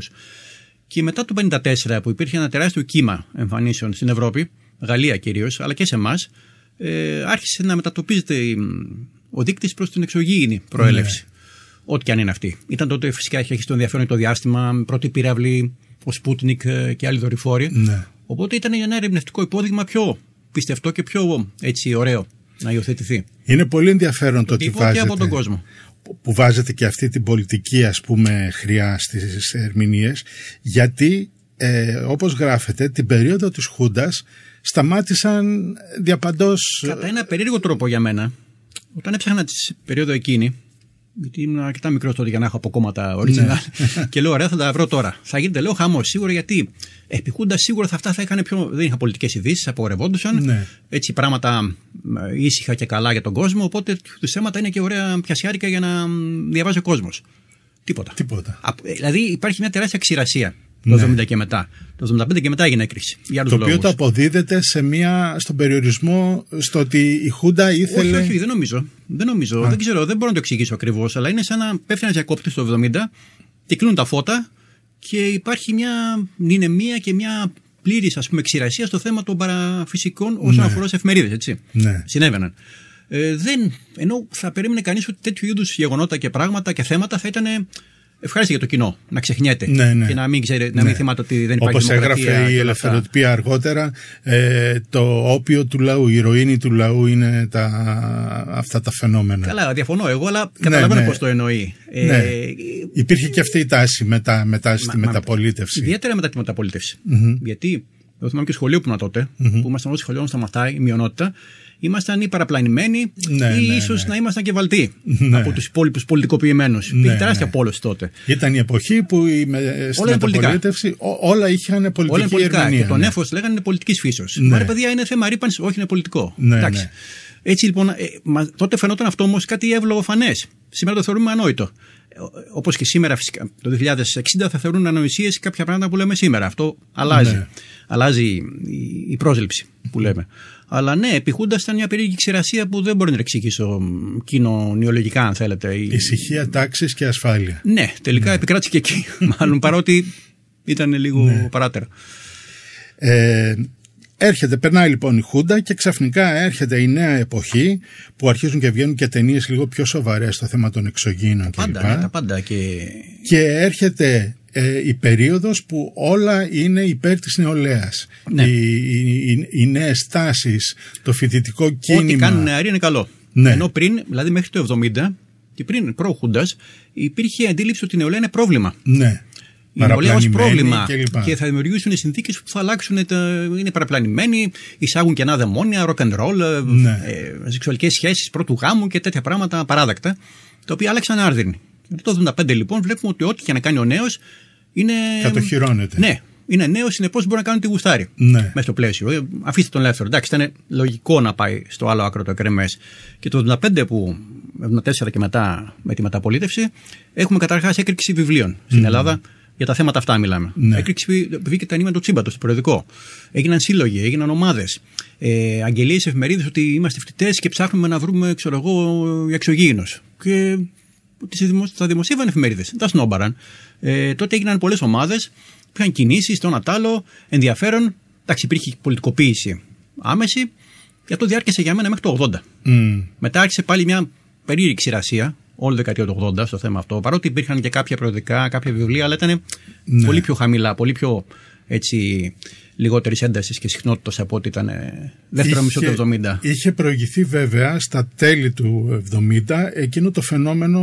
Speaker 2: Και μετά το 54 που υπήρχε ένα τεράστιο κύμα εμφανίσεων στην Ευρώπη, Γαλλία κυρίως, αλλά και σε εμάς, ε, άρχισε να μετατοπίζεται ο δείκτης προς την εξωγήινη προέλευση. Ναι. Ό,τι και αν είναι αυτή. Ήταν τότε φυσικά έχει το ενδιαφέρον το διάστημα, πρώτη πυραυλή, ο Σπούτνικ ε, και άλλοι δορυφόροι. Ναι. Οπότε ήταν ένα ερευνητικό υπόδειγμα πιο πιστευτό και πιο έτσι ωραίο να υιοθετηθεί.
Speaker 1: Είναι πολύ ενδιαφέρον το, ότι βάζετε. Και από τον κόσμο που βάζετε και αυτή την πολιτική ας πούμε χρειά στις ερμηνείες. γιατί ε, όπως γράφετε την περίοδο της Χούντας σταμάτησαν διαπαντός...
Speaker 2: Κατά ένα περίεργο τρόπο για μένα όταν έψαχνα την περίοδο εκείνη γιατί ήμουν αρκετά μικρό τότε για να έχω από κόμματα original. Ναι. και λέω: Ωραία, θα τα βρω τώρα. Θα γίνεται, λέω, χαμός σίγουρα γιατί επικούντα σίγουρα αυτά θα είχαν πιο. Δεν είχα πολιτικές ειδήσεις, απογορευόντουσαν. Ναι. Έτσι πράγματα ήσυχα και καλά για τον κόσμο. Οπότε του θέματα είναι και ωραία πιασιάρικα για να διαβάζει ο κόσμος. Τίποτα. Τίποτα. Ε, δηλαδή υπάρχει μια τεράστια ξηρασία το ναι. και μετά. Το 75 και μετά έγινε έκρηξη. Για το λόγους. οποίο το
Speaker 1: αποδίδεται σε μια, στον περιορισμό στο
Speaker 2: ότι η Χούντα ήθελε. Όχι, όχι, δεν νομίζω. Δεν νομίζω, δεν ξέρω, δεν μπορώ να το εξηγήσω ακριβώς, αλλά είναι σαν να πέφτει ένας διακόπτης στο 70, τυκλούν τα φώτα και υπάρχει μια νυνεμία και μια πλήρης ξηρασία στο θέμα των παραφυσικών όσον ναι. αφορά σε εφημερίδες. Ναι. Συνέβαιναν. Ε, δεν, ενώ θα περίμενε κανείς ότι τέτοιου είδους γεγονότα και πράγματα και θέματα θα ήταν Ευχαριστώ για το κοινό να ξεχνιέται ναι, ναι. και να μην, ξέρε, να μην ναι. θυμάται ότι δεν υπάρχει Όπως έγραφε η ελευθεροτυπία
Speaker 1: αργότερα, ε, το όπιο του λαού, η ηρωίνη του λαού είναι τα, αυτά τα φαινόμενα. Καλά, διαφωνώ εγώ, αλλά καταλαβαίνω ναι, πώς το εννοεί. Ε,
Speaker 2: Υπήρχε και αυτή η τάση μετά, μετά στη μεταπολίτευση. ιδιαίτερα μετά τη μεταπολιτευση Γιατί, εγώ θυμάμαι και σχολείο που ήμουν που ήμασταν όλοι σχολείο στα μαθάει, η μειονότητα, ήμασταν ή παραπλανημένοι ναι, ή ναι, ναι. ίσως να ήμασταν και βαλτοί ναι. από τους υπόλοιπους πολιτικοποιημένους. Ναι, Υπήρχε τεράστια πόλωση τότε. Ήταν η εποχή που η, στην όλα
Speaker 1: όλα είχαν
Speaker 2: πολιτική όλα πολιτικά. Ερμηνεία, και τον έφο λέγανε είναι πολιτικής φύσεως. Ναι. παιδιά, είναι θέμα ρήπανσης, όχι είναι πολιτικό. Έτσι λοιπόν, ε, τότε φαινόταν αυτό όμως κάτι εύλογο φανές. Σήμερα το θεωρούμε ανόητο όπως και σήμερα φυσικά, το 2060 θα θεωρούν ανοησίες κάποια πράγματα που λέμε σήμερα. Αυτό αλλάζει. Ναι. Αλλάζει η πρόσληψη που λέμε. Αλλά ναι, επιχούντας ήταν μια περίεργη ξηρασία που δεν μπορεί να εξηγήσω κοινωνιολογικά, αν θέλετε. Ησυχία τάξη και ασφάλεια. Ναι, τελικά ναι. επικράτησε και εκεί. Μάλλον παρότι ήταν λίγο ναι. παράτερα.
Speaker 1: Ε, Έρχεται, περνάει λοιπόν η Χούντα και ξαφνικά έρχεται η νέα εποχή που αρχίζουν και βγαίνουν και ταινίες λίγο πιο σοβαρές στο θέμα των εξωγήνων κλπ. Πάντα, ναι, πάντα και... και έρχεται ε, η περίοδος που όλα είναι υπέρ της νεολαίας. Ναι. Οι, οι, οι το φοιτητικό
Speaker 2: κίνημα. Ό,τι κάνουν νεαροί είναι καλό. Ναι. Ενώ πριν, δηλαδή μέχρι το 70 και πριν Χούντας, υπήρχε αντίληψη ότι η νεολαία είναι πρόβλημα. Ναι είναι ως πρόβλημα. Και, και, θα δημιουργήσουν συνθήκες που θα αλλάξουν. Τα, είναι παραπλανημένοι, εισάγουν κενά δαιμόνια, rock and roll, ε, ναι. ε, σεξουαλικές σχέσεις πρώτου γάμου και τέτοια πράγματα παράδεκτα, τα οποία άλλαξαν άρδιν. Το 1975 λοιπόν βλέπουμε ότι ό,τι και να κάνει ο νέος είναι. Κατοχυρώνεται. Ναι, είναι νέος, συνεπώς μπορεί να κάνει τη γουστάρι ναι. μέσα στο πλαίσιο. Ε, αφήστε τον ελεύθερο. Εντάξει, ήταν λογικό να πάει στο άλλο άκρο το εκρεμέ. Και το 1985 που, 1974 και μετά με τη μεταπολίτευση, έχουμε καταρχάς έκρηξη βιβλίων στην mm. Ελλάδα. Για τα θέματα αυτά μιλάμε. Ναι. Βγήκε τα νήματα του Τσίμπατος, το προεδρικό. Έγιναν σύλλογοι, έγιναν ομάδες. Ε, Αγγελίες εφημερίδες ότι είμαστε φοιτητές και ψάχνουμε να βρούμε, ξέρω εγώ, ε, εξωγήινο. Και θα δημοσίευαν εφημερίδες. Τα σνόμπαραν. Ε, τότε έγιναν πολλές ομάδες που είχαν κινήσεις, το ένα άλλο, ενδιαφέρον. Εντάξει, υπήρχε πολιτικοποίηση άμεση. Και αυτό διάρκεσε για μένα μέχρι το 80. Mm. Μετά άρχισε πάλι μια περίεργη ξηρασία όλη τη δεκαετία του 80 στο θέμα αυτό. Παρότι υπήρχαν και κάποια προοδικά, κάποια βιβλία, αλλά ήταν ναι. πολύ πιο χαμηλά, πολύ πιο έτσι, λιγότερης έντασης και συχνότητας από ό,τι ήταν δεύτερο μισό του 70.
Speaker 1: Είχε προηγηθεί βέβαια στα τέλη του 70 εκείνο το φαινόμενο,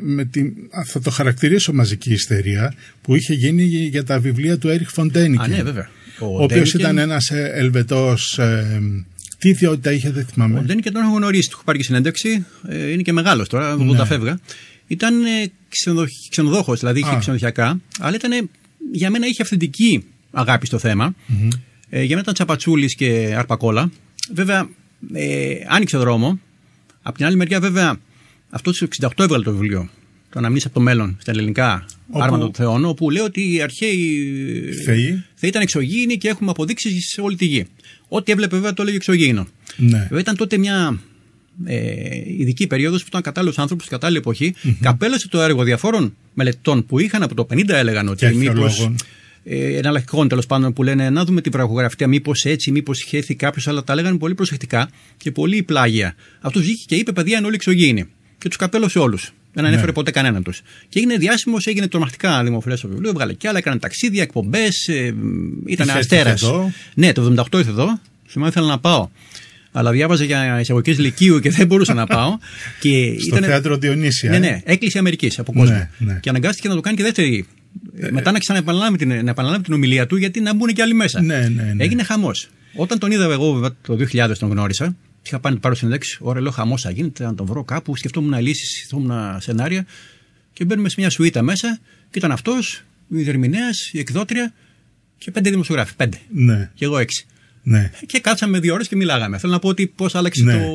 Speaker 1: με τη, θα το χαρακτηρίσω μαζική ιστερία, που είχε γίνει για τα βιβλία του Έριχ Φοντένικη. Α, ναι, βέβαια. Ο, ο οποίος ήταν ένας ε, Ελβετός. Ε, τι ιδιότητα είχε, δεν
Speaker 2: θυμάμαι. Δεν είναι και τον έχω γνωρίσει, του έχω πάρει και συνέντευξη. Ε, είναι και μεγάλος τώρα, εγώ ναι. φεύγα. Ήταν ε, ξενοδόχος, δηλαδή είχε ξενοδοχειακά, αλλά ήταν, για μένα είχε αυθεντική αγάπη στο θεμα mm-hmm. Ε, για μένα ήταν τσαπατσούλης και αρπακόλα. Βέβαια, ε, άνοιξε δρόμο. Απ' την άλλη μεριά, βέβαια, αυτός το 68 έβγαλε το βιβλίο. Το Αναμνήσεις από το μέλλον στα ελληνικά όπου... άρματα των Θεών, όπου λέει ότι οι αρχαίοι Θεοί, Θεοί ήταν εξωγήινοι και έχουμε αποδείξεις σε όλη τη γη. Ό,τι έβλεπε βέβαια το έλεγε εξωγήινο. Ναι. ήταν τότε μια ε, ειδική περίοδος που ήταν κατάλληλος άνθρωπος κατάλληλη εποχή. το έργο διαφόρων μελετών που είχαν από το 50 έλεγαν ότι μήπω. Ε, εναλλακτικών τέλος πάντων που λένε να δούμε την βραχογραφία, μήπως έτσι, μήπως είχε κάποιος, αλλά τα λέγανε πολύ προσεκτικά και πολύ πλάγια. Αυτός βγήκε και είπε: Παιδιά, είναι όλοι εξωγήινοι. Και τους καπέλωσε όλους. Δεν ανέφερε ναι. ποτέ κανέναν τους. Και έγινε διάσημος, έγινε τρομακτικά δημοφιλέ στο βιβλίο, βγάλε κι άλλα, έκανε ταξίδια, εκπομπές, ε, ήταν αστέρα. Ναι, το 78 ήρθε εδώ, σημαίνει ήθελα να πάω. Αλλά διάβαζα για εισαγωγέ Λυκείου και δεν μπορούσα να πάω. Στο ήταν... θέατρο Διονύσια. Ναι, ε? ναι, έκλεισε Αμερικής από κόσμο. Ναι, ναι. Και αναγκάστηκε να το κάνει και δεύτερη ε, ε. μετά να ξαναεπαναλάβει την, την ομιλία του, γιατί να μπουν και άλλοι μέσα. Ναι, ναι, ναι. Έγινε χαμός. Όταν τον είδα εγώ, το 2000 τον γνώρισα, είχα πάνε πάρω συνέντευξη. Ωραία, λέω χαμός θα γίνεται, να τον βρω κάπου. Σκεφτόμουν λύσεις, σκεφτόμουν σενάρια. Και μπαίνουμε σε μια σουίτα μέσα και ήταν αυτός, η δερμηνέα, η εκδότρια και πέντε δημοσιογράφοι. Πέντε. Ναι. Και εγώ έξι. Ναι. Και κάτσαμε δύο ώρες και μιλάγαμε. Θέλω να πω ότι πώς άλλαξε ναι. το.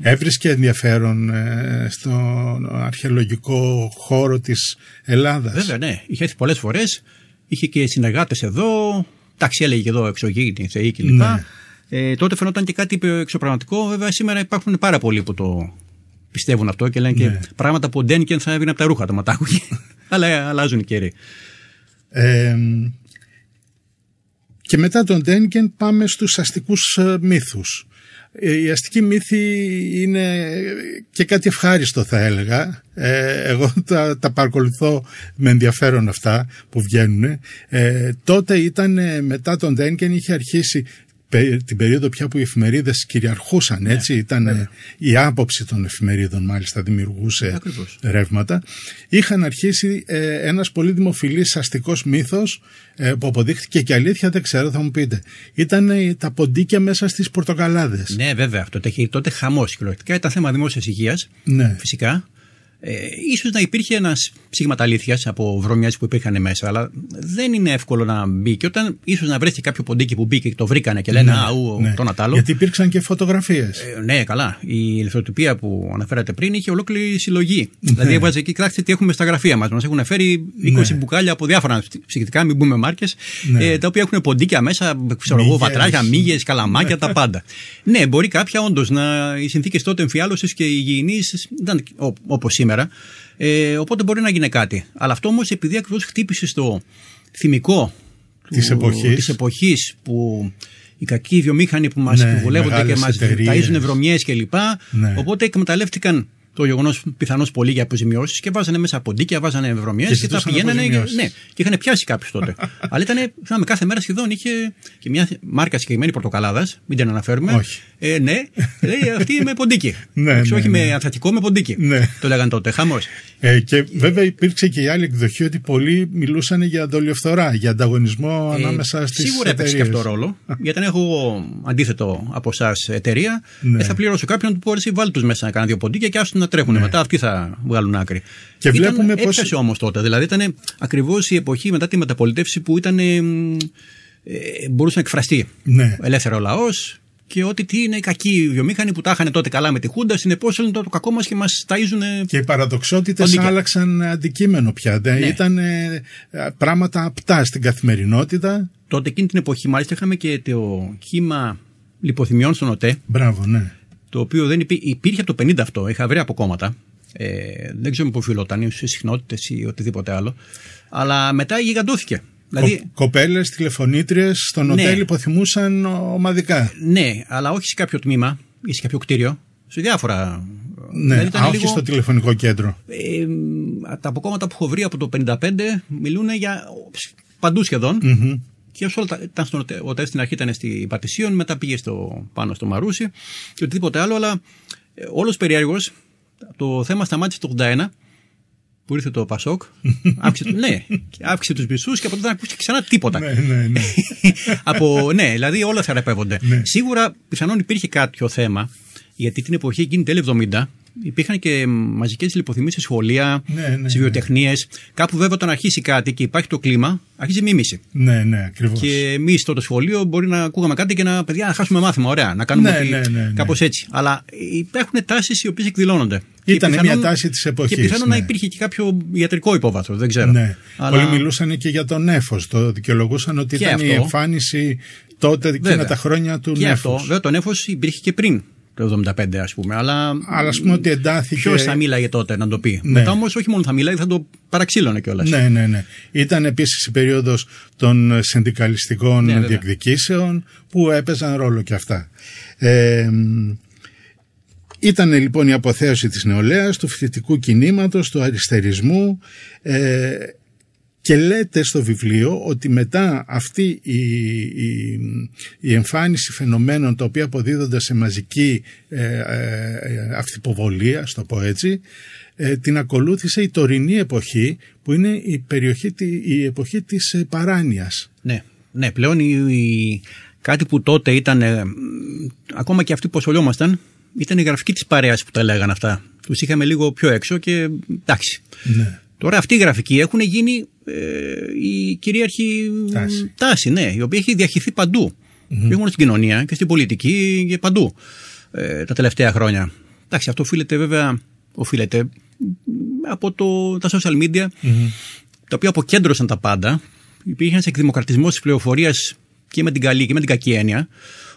Speaker 1: Έβρισκε ενδιαφέρον ε, στον αρχαιολογικό
Speaker 2: χώρο της Ελλάδας. Βέβαια, ναι. Είχε έρθει πολλές φορές. Είχε και συνεργάτες εδώ. Εντάξει, έλεγε εδώ εξωγήινη, θεή κλπ. Ναι. Ε, τότε φαινόταν και κάτι εξωπραγματικό. Βέβαια, σήμερα υπάρχουν πάρα πολλοί που το πιστεύουν αυτό και λένε και ναι. πράγματα που ο Ντένικεν θα έβγαινε από τα ρούχα τα ματάκουγε. Αλλά ε, αλλάζουν οι Ε,
Speaker 1: και μετά τον Ντένικεν πάμε στους αστικούς ε, μύθους. Ε, οι αστικοί μύθοι είναι και κάτι ευχάριστο θα έλεγα. εγώ τα, τα παρακολουθώ με ενδιαφέρον αυτά που βγαίνουν. Ε, τότε ήταν μετά τον Ντένικεν είχε αρχίσει την περίοδο πια που οι εφημερίδες κυριαρχούσαν, ναι, έτσι, ήταν ε, η άποψη των εφημερίδων μάλιστα δημιουργούσε ρεύματα, είχαν αρχίσει ε, ένας πολύ δημοφιλής αστικός μύθος ε, που αποδείχθηκε και αλήθεια δεν ξέρω θα μου πείτε. Ήταν ε, τα ποντίκια μέσα στις Πορτοκαλάδες.
Speaker 2: Ναι βέβαια αυτό, τότε, τότε χαμός κυριολεκτικά, ήταν θέμα δημόσιας υγείας ναι. φυσικά ε, ίσως να υπήρχε ένας ψήγμα αλήθειας από βρωμιά που υπήρχαν μέσα, αλλά δεν είναι εύκολο να μπει. Και όταν ίσως να βρέθηκε κάποιο ποντίκι που μπήκε και το βρήκανε και λένε ναι, αού, ναι. τον Ατάλο. Γιατί υπήρξαν και φωτογραφίες. Ε, ναι, καλά. Η ηλεκτροτυπία που αναφέρατε πριν είχε ολόκληρη συλλογή. Δηλαδή ναι. έβαζε εκεί, κράξτε τι έχουμε στα γραφεία μας. Μας έχουν φέρει 20 ναι. μπουκάλια από διάφορα ψυχητικά, μην πούμε ναι. Ε, τα οποία έχουν ποντίκια μέσα, ξέρω εγώ, βατράγια, καλαμάκια, τα πάντα. Ναι, μπορεί κάποια όντως να οι συνθήκες τότε εμφιάλωσης και υγιεινής ήταν όπως σήμερα ε, οπότε μπορεί να γίνει κάτι. Αλλά αυτό όμως επειδή ακριβώς χτύπησε στο θυμικό της εποχή εποχής που οι κακοί βιομήχανοι που μας ναι, και μα ταζουν βρωμιέ κλπ. Ναι. Οπότε εκμεταλλεύτηκαν το γεγονός πιθανώς πολύ για αποζημιώσεις και βάζανε μέσα ποντίκια, βάζανε βρωμιέ και, και τα πηγαίνανε. Ναι, και είχαν πιάσει κάποιου τότε. Αλλά ήταν, κάθε μέρα σχεδόν είχε και μια μάρκα συγκεκριμένη πορτοκαλάδας, μην την αναφέρουμε. Όχι. Ε, ναι, λέει αυτή με ποντίκι. ναι, ναι, όχι ναι. με ανθρακικό, ναι. με ποντίκι. Ναι. Το λέγανε τότε. Χαμός. Ε, και
Speaker 1: βέβαια υπήρξε και η άλλη εκδοχή ότι πολλοί μιλούσαν για δολιοφθορά, για ανταγωνισμό ε, ανάμεσα στις. Σίγουρα έπαιξε και αυτό ρόλο.
Speaker 2: γιατί αν έχω αντίθετο από εσάς εταιρεία, ναι. Ε, θα πληρώσω κάποιον που μπορείς να βάλεις τους μέσα να κάνει δύο ποντίκια και άστον να τρέχουν. Ναι. Μετά αυτοί θα βγάλουν άκρη. Και ήταν, βλέπουμε Έπεσε όμως τότε. Δηλαδή ήταν ακριβώς η εποχή μετά τη μεταπολιτεύση που ήταν. Ε, μπορούσε να εκφραστεί ναι. ελεύθερο λαός, και ότι τι είναι οι κακοί βιομήχανοι που τα είχαν τότε καλά με τη Χούντα. Συνεπώς όλοι το κακό μας και μας ταζουν. Και οι παραδοξότητες
Speaker 1: άλλαξαν αντικείμενο πια. Ναι. Ε, ήταν ε, πράγματα απτά στην καθημερινότητα.
Speaker 2: Τότε εκείνη την εποχή, μάλιστα, είχαμε και το κύμα λιποθυμιών στον ΟΤΕ.
Speaker 1: Μπράβο, ναι.
Speaker 2: Το οποίο δεν υπή... υπήρχε από το 50 αυτό. Είχα βρει από κόμματα. Ε, δεν ξέρω με ποιο φιλόταν, ή συχνότητες ή οτιδήποτε άλλο. Αλλά μετά γιγαντώθηκε. Δηλαδή... Κοπέλες, τηλεφωνήτριες, στον ναι. οτέλ
Speaker 1: υποθυμούσαν ομαδικά.
Speaker 2: Ναι, αλλά όχι σε κάποιο τμήμα ή σε κάποιο κτίριο. Σε διάφορα. Ναι, δηλαδή όχι λίγο... στο τηλεφωνικό κέντρο. Ε, τα αποκόμματα που έχω βρει από το 1955 μιλούν για παντού σχεδόν. Mm-hmm. Και όλα τα, ήταν στην αρχή ήταν στην Παρτισίων, μετά πήγε στο, πάνω στο Μαρούσι και οτιδήποτε άλλο. Αλλά ε, όλος περιέργως το θέμα σταμάτησε το 1981 που ήρθε το Πασόκ, άφησε, ναι, άφησε τους μισθού και από τότε δεν ακούστηκε ξανά τίποτα. ναι, ναι, ναι. από, ναι, δηλαδή όλα θεραπεύονται. Ναι. Σίγουρα πιθανόν υπήρχε κάποιο θέμα, γιατί την εποχή εκείνη τέλη 70, υπήρχαν και μαζικές λιποθυμίες σε σχολεία, ναι, ναι, ναι. σε βιοτεχνίες. Κάπου βέβαια όταν αρχίσει κάτι και υπάρχει το κλίμα, αρχίζει μίμηση.
Speaker 1: Ναι, ναι, ακριβώς. Και
Speaker 2: εμείς στο σχολείο μπορεί να ακούγαμε κάτι και να παιδιά να χάσουμε μάθημα. Ωραία, να κάνουμε ναι, ναι, ναι κάπως έτσι. Αλλά υπάρχουν τάσεις οι οποίες εκδηλώνονται. Ήταν μια τάση της εποχή. Και πιθανόν να υπήρχε και κάποιο ιατρικό υπόβαθρο, δεν ξέρω. Ναι. Αλλά... Πολλοί μιλούσαν και για τον νεφο. Το δικαιολογούσαν ότι ήταν αυτό. η εμφάνιση τότε εκείνα τα χρόνια του νεφου. Αυτό, βέβαια, το νεφο υπήρχε και πριν το 75 ας πούμε. Αλλά, αλλά πούμε ότι εντάθηκε... Ποιος θα μίλαγε τότε να το πει. Ναι. Μετά όμως όχι μόνο θα
Speaker 1: μίλαγε, θα το παραξύλωνε κιόλας. Ναι, ναι, ναι. Ήταν επίσης η περίοδος των συνδικαλιστικών ναι, διεκδικήσεων που έπαιζαν ρόλο κι αυτά. Ε, ήταν λοιπόν η αποθέωση της νεολαίας, του φοιτητικού κινήματος, του αριστερισμού. Ε, και λέτε στο βιβλίο ότι μετά αυτή η, η, εμφάνιση φαινομένων τα οποία αποδίδονται σε μαζική ε, ε, αυθυποβολία, στο πω έτσι, ε, την ακολούθησε η τωρινή
Speaker 2: εποχή που είναι η, περιοχή, η εποχή της ε, παράνοιας. Ναι, ναι πλέον η, κάτι που τότε ήταν, ε, ακόμα και αυτοί που ασχολιόμασταν, ήταν η γραφική της παρέας που τα λέγανε αυτά. Τους είχαμε λίγο πιο έξω και εντάξει. Ναι. Τώρα αυτοί οι γραφικοί έχουν γίνει ε, η κυρίαρχη τάση. τάση, ναι, η οποία έχει διαχυθεί παντού. Mm-hmm. Και μόνο στην κοινωνία και στην πολιτική και παντού ε, τα τελευταία χρόνια. Εντάξει, αυτό οφείλεται βέβαια οφείλεται από το, τα social media, mm-hmm. τα οποία αποκέντρωσαν τα πάντα. Υπήρχε ένας εκδημοκρατισμός της πληροφορίας και με την καλή και με την κακή έννοια.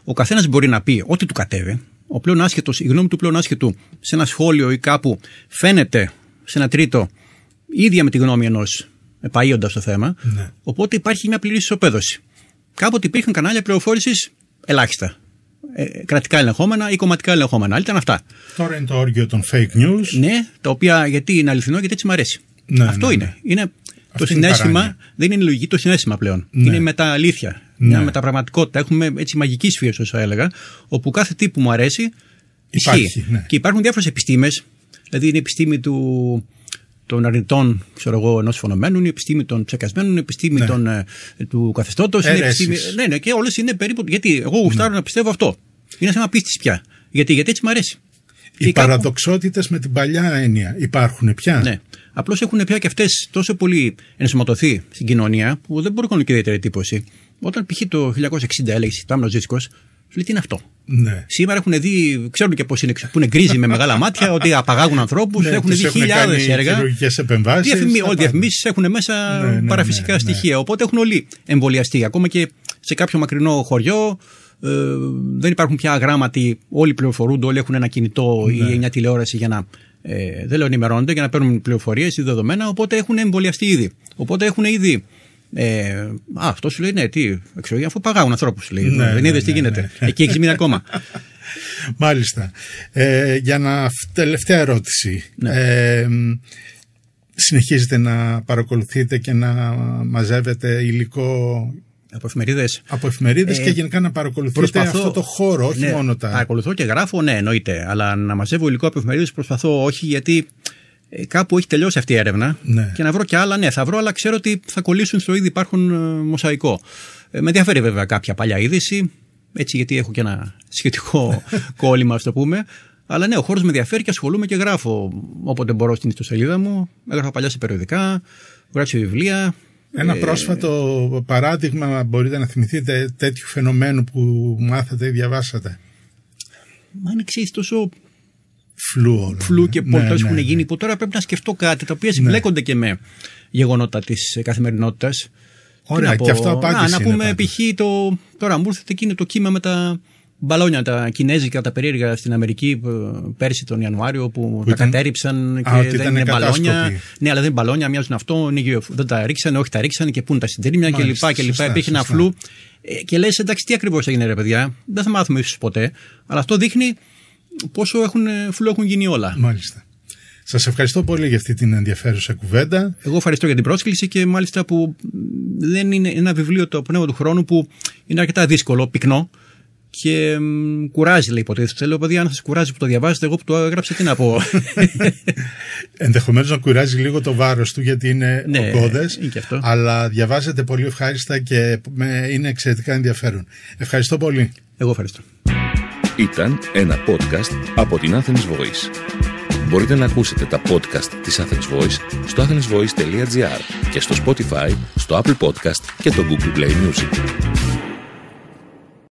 Speaker 2: Ο καθένας μπορεί να πει ό,τι του κατέβει. Ο πλέον η γνώμη του πλέον άσχετου σε ένα σχόλιο ή κάπου φαίνεται σε ένα τρίτο ίδια με τη γνώμη ενός επαείοντα το θέμα. Ναι. Οπότε υπάρχει μια πλήρη ισοπαίδωση. Κάποτε υπήρχαν κανάλια πληροφόρησης ελάχιστα. Ε, κρατικά ελεγχόμενα ή κομματικά ελεγχόμενα. Αλλά ήταν αυτά. Τώρα είναι το όργιο των fake news. Ναι, τα οποία γιατί είναι αληθινό, γιατί έτσι μου αρέσει.
Speaker 1: Ναι, Αυτό ναι, είναι.
Speaker 2: είναι. το συνέστημα δεν είναι λογική, το συνέστημα πλέον. Είναι με τα αλήθεια. Ναι. Με τα Έχουμε έτσι μαγική σφαίρα, όπω έλεγα, όπου κάθε τι μου αρέσει Υπάρχει, ισχύει. Και υπάρχουν διάφορες επιστήμες. Δηλαδή είναι η επιστήμη του, των αρνητών ξέρω εγώ, ενός φαινομένου, είναι επιστήμη των ψεκασμένων, η επιστήμη ναι. των, ε, του καθεστώτος. Ναι, ναι, και όλες είναι περίπου. Γιατί εγώ ναι. γουστάρω να πιστεύω αυτό. Είναι θέμα πίστης πια. Γιατί, γιατί έτσι μου αρέσει. Οι παραδοξότητες με την παλιά έννοια υπάρχουν πια. Ναι. Απλώς έχουν πια και αυτές τόσο πολύ ενσωματωθεί στην κοινωνία που δεν μπορούν να κάνουν και ιδιαίτερη εντύπωση. Όταν π.χ. το 1960 έλεγε Τάμνο Ζήσκο, σου λέει τι είναι αυτό. Ναι. Σήμερα έχουν δει, ξέρουν και πώς είναι, που είναι γκρίζοι με μεγάλα μάτια, ότι απαγάγουν ανθρώπους, ναι, έχουν δει χιλιάδε έργα. Διαφημί, όλοι οι διαφημίσει έχουν μέσα ναι, ναι, ναι, παραφυσικά στοιχεία. Οπότε έχουν όλοι εμβολιαστεί. Ακόμα και σε κάποιο μακρινό χωριό, ε, δεν υπάρχουν πια γράμματα, όλοι πληροφορούνται, όλοι έχουν ένα κινητό ή μια τηλεόραση για να. Ε, δεν λέω ενημερώνονται για να παίρνουν πληροφορίες ή δεδομένα, οπότε έχουν εμβολιαστεί ήδη. Οπότε έχουν ήδη ε, α, αυτό σου λέει ναι, τι, εξωγή, αφού παγάγουν ανθρώπου. Ναι, δεν ναι, είδες τι ναι, γίνεται. Ναι. Εκεί έχεις μείνει ακόμα.
Speaker 1: Μάλιστα. Ε, για να τελευταία ερώτηση. Ε, συνεχίζετε να παρακολουθείτε και να μαζεύετε υλικό από εφημερίδες.
Speaker 2: Από εφημερίδες ε, και γενικά να παρακολουθείτε αυτό το χώρο, όχι μόνο τα. Παρακολουθώ και γράφω, ναι, εννοείται. Αλλά να μαζεύω υλικό από εφημερίδες προσπαθώ όχι, γιατί ε, κάπου έχει τελειώσει αυτή η έρευνα ναι. και να βρω και άλλα, ναι, θα βρω, αλλά ξέρω ότι θα κολλήσουν στο ήδη υπάρχουν ε, μοσαϊκό. Ε, με ενδιαφέρει βέβαια κάποια παλιά είδηση, έτσι γιατί έχω και ένα σχετικό κόλλημα, ας το πούμε. Αλλά ναι, ο χώρος με ενδιαφέρει και ασχολούμαι και γράφω όποτε μπορώ στην ιστοσελίδα μου. Έγραφα παλιά σε περιοδικά, γράψω βιβλία. Ένα πρόσφατο παράδειγμα μπορείτε να
Speaker 1: θυμηθείτε τέτοιου φαινομένου που μάθατε ή διαβάσατε.
Speaker 2: Μα αν τόσο φλού, φλού ναι. και ναι, πολλέ ναι, έχουν ναι. γίνει, που τώρα πρέπει να σκεφτώ κάτι, τα οποία συμπλέκονται και με γεγονότα της καθημερινότητας. Ωραία, και αυτό απάντησε Να, πούμε π.χ. το. Τώρα μου ήρθε εκείνο το κύμα με τα μπαλόνια, τα κινέζικα, τα περίεργα στην Αμερική ε, πέρσι τον Ιανουάριο που, που τα κατέριψαν και Α, δεν είναι μπαλόνια. Ναι, αλλά δεν είναι μπαλόνια, μοιάζουν αυτό, είναι, δεν τα ρίξαν, όχι τα ρίξαν και πούν τα συντρίμια κλπ. κλπ. Υπήρχε ένα φλού. Ε, και λες, εντάξει, τι ακριβώς έγινε, ρε παιδιά, δεν θα μάθουμε ίσως ποτέ. Αλλά αυτό δείχνει πόσο έχουν, φλού έχουν γίνει όλα. Μάλιστα. Σας ευχαριστώ πολύ για αυτή την ενδιαφέρουσα κουβέντα. Εγώ ευχαριστώ για την πρόσκληση και μάλιστα που δεν είναι ένα βιβλίο το πνεύμα του χρόνου που είναι αρκετά δύσκολο, πυκνό και κουράζει, λέει ποτέ. Λέω, παιδιά, αν σας κουράζει που το διαβάζετε, εγώ που το έγραψα, τι να πω. Ενδεχομένως να κουράζει λίγο το
Speaker 1: βάρος του, γιατί είναι ναι, Αλλά διαβάζετε πολύ ευχάριστα και είναι εξαιρετικά ενδιαφέρον. Ευχαριστώ πολύ. Εγώ ευχαριστώ. Ήταν ένα podcast από την Athens Voice. Μπορείτε να ακούσετε τα podcast της Athens Voice στο athensvoice.gr και στο Spotify, στο Apple Podcast και το Google Play Music.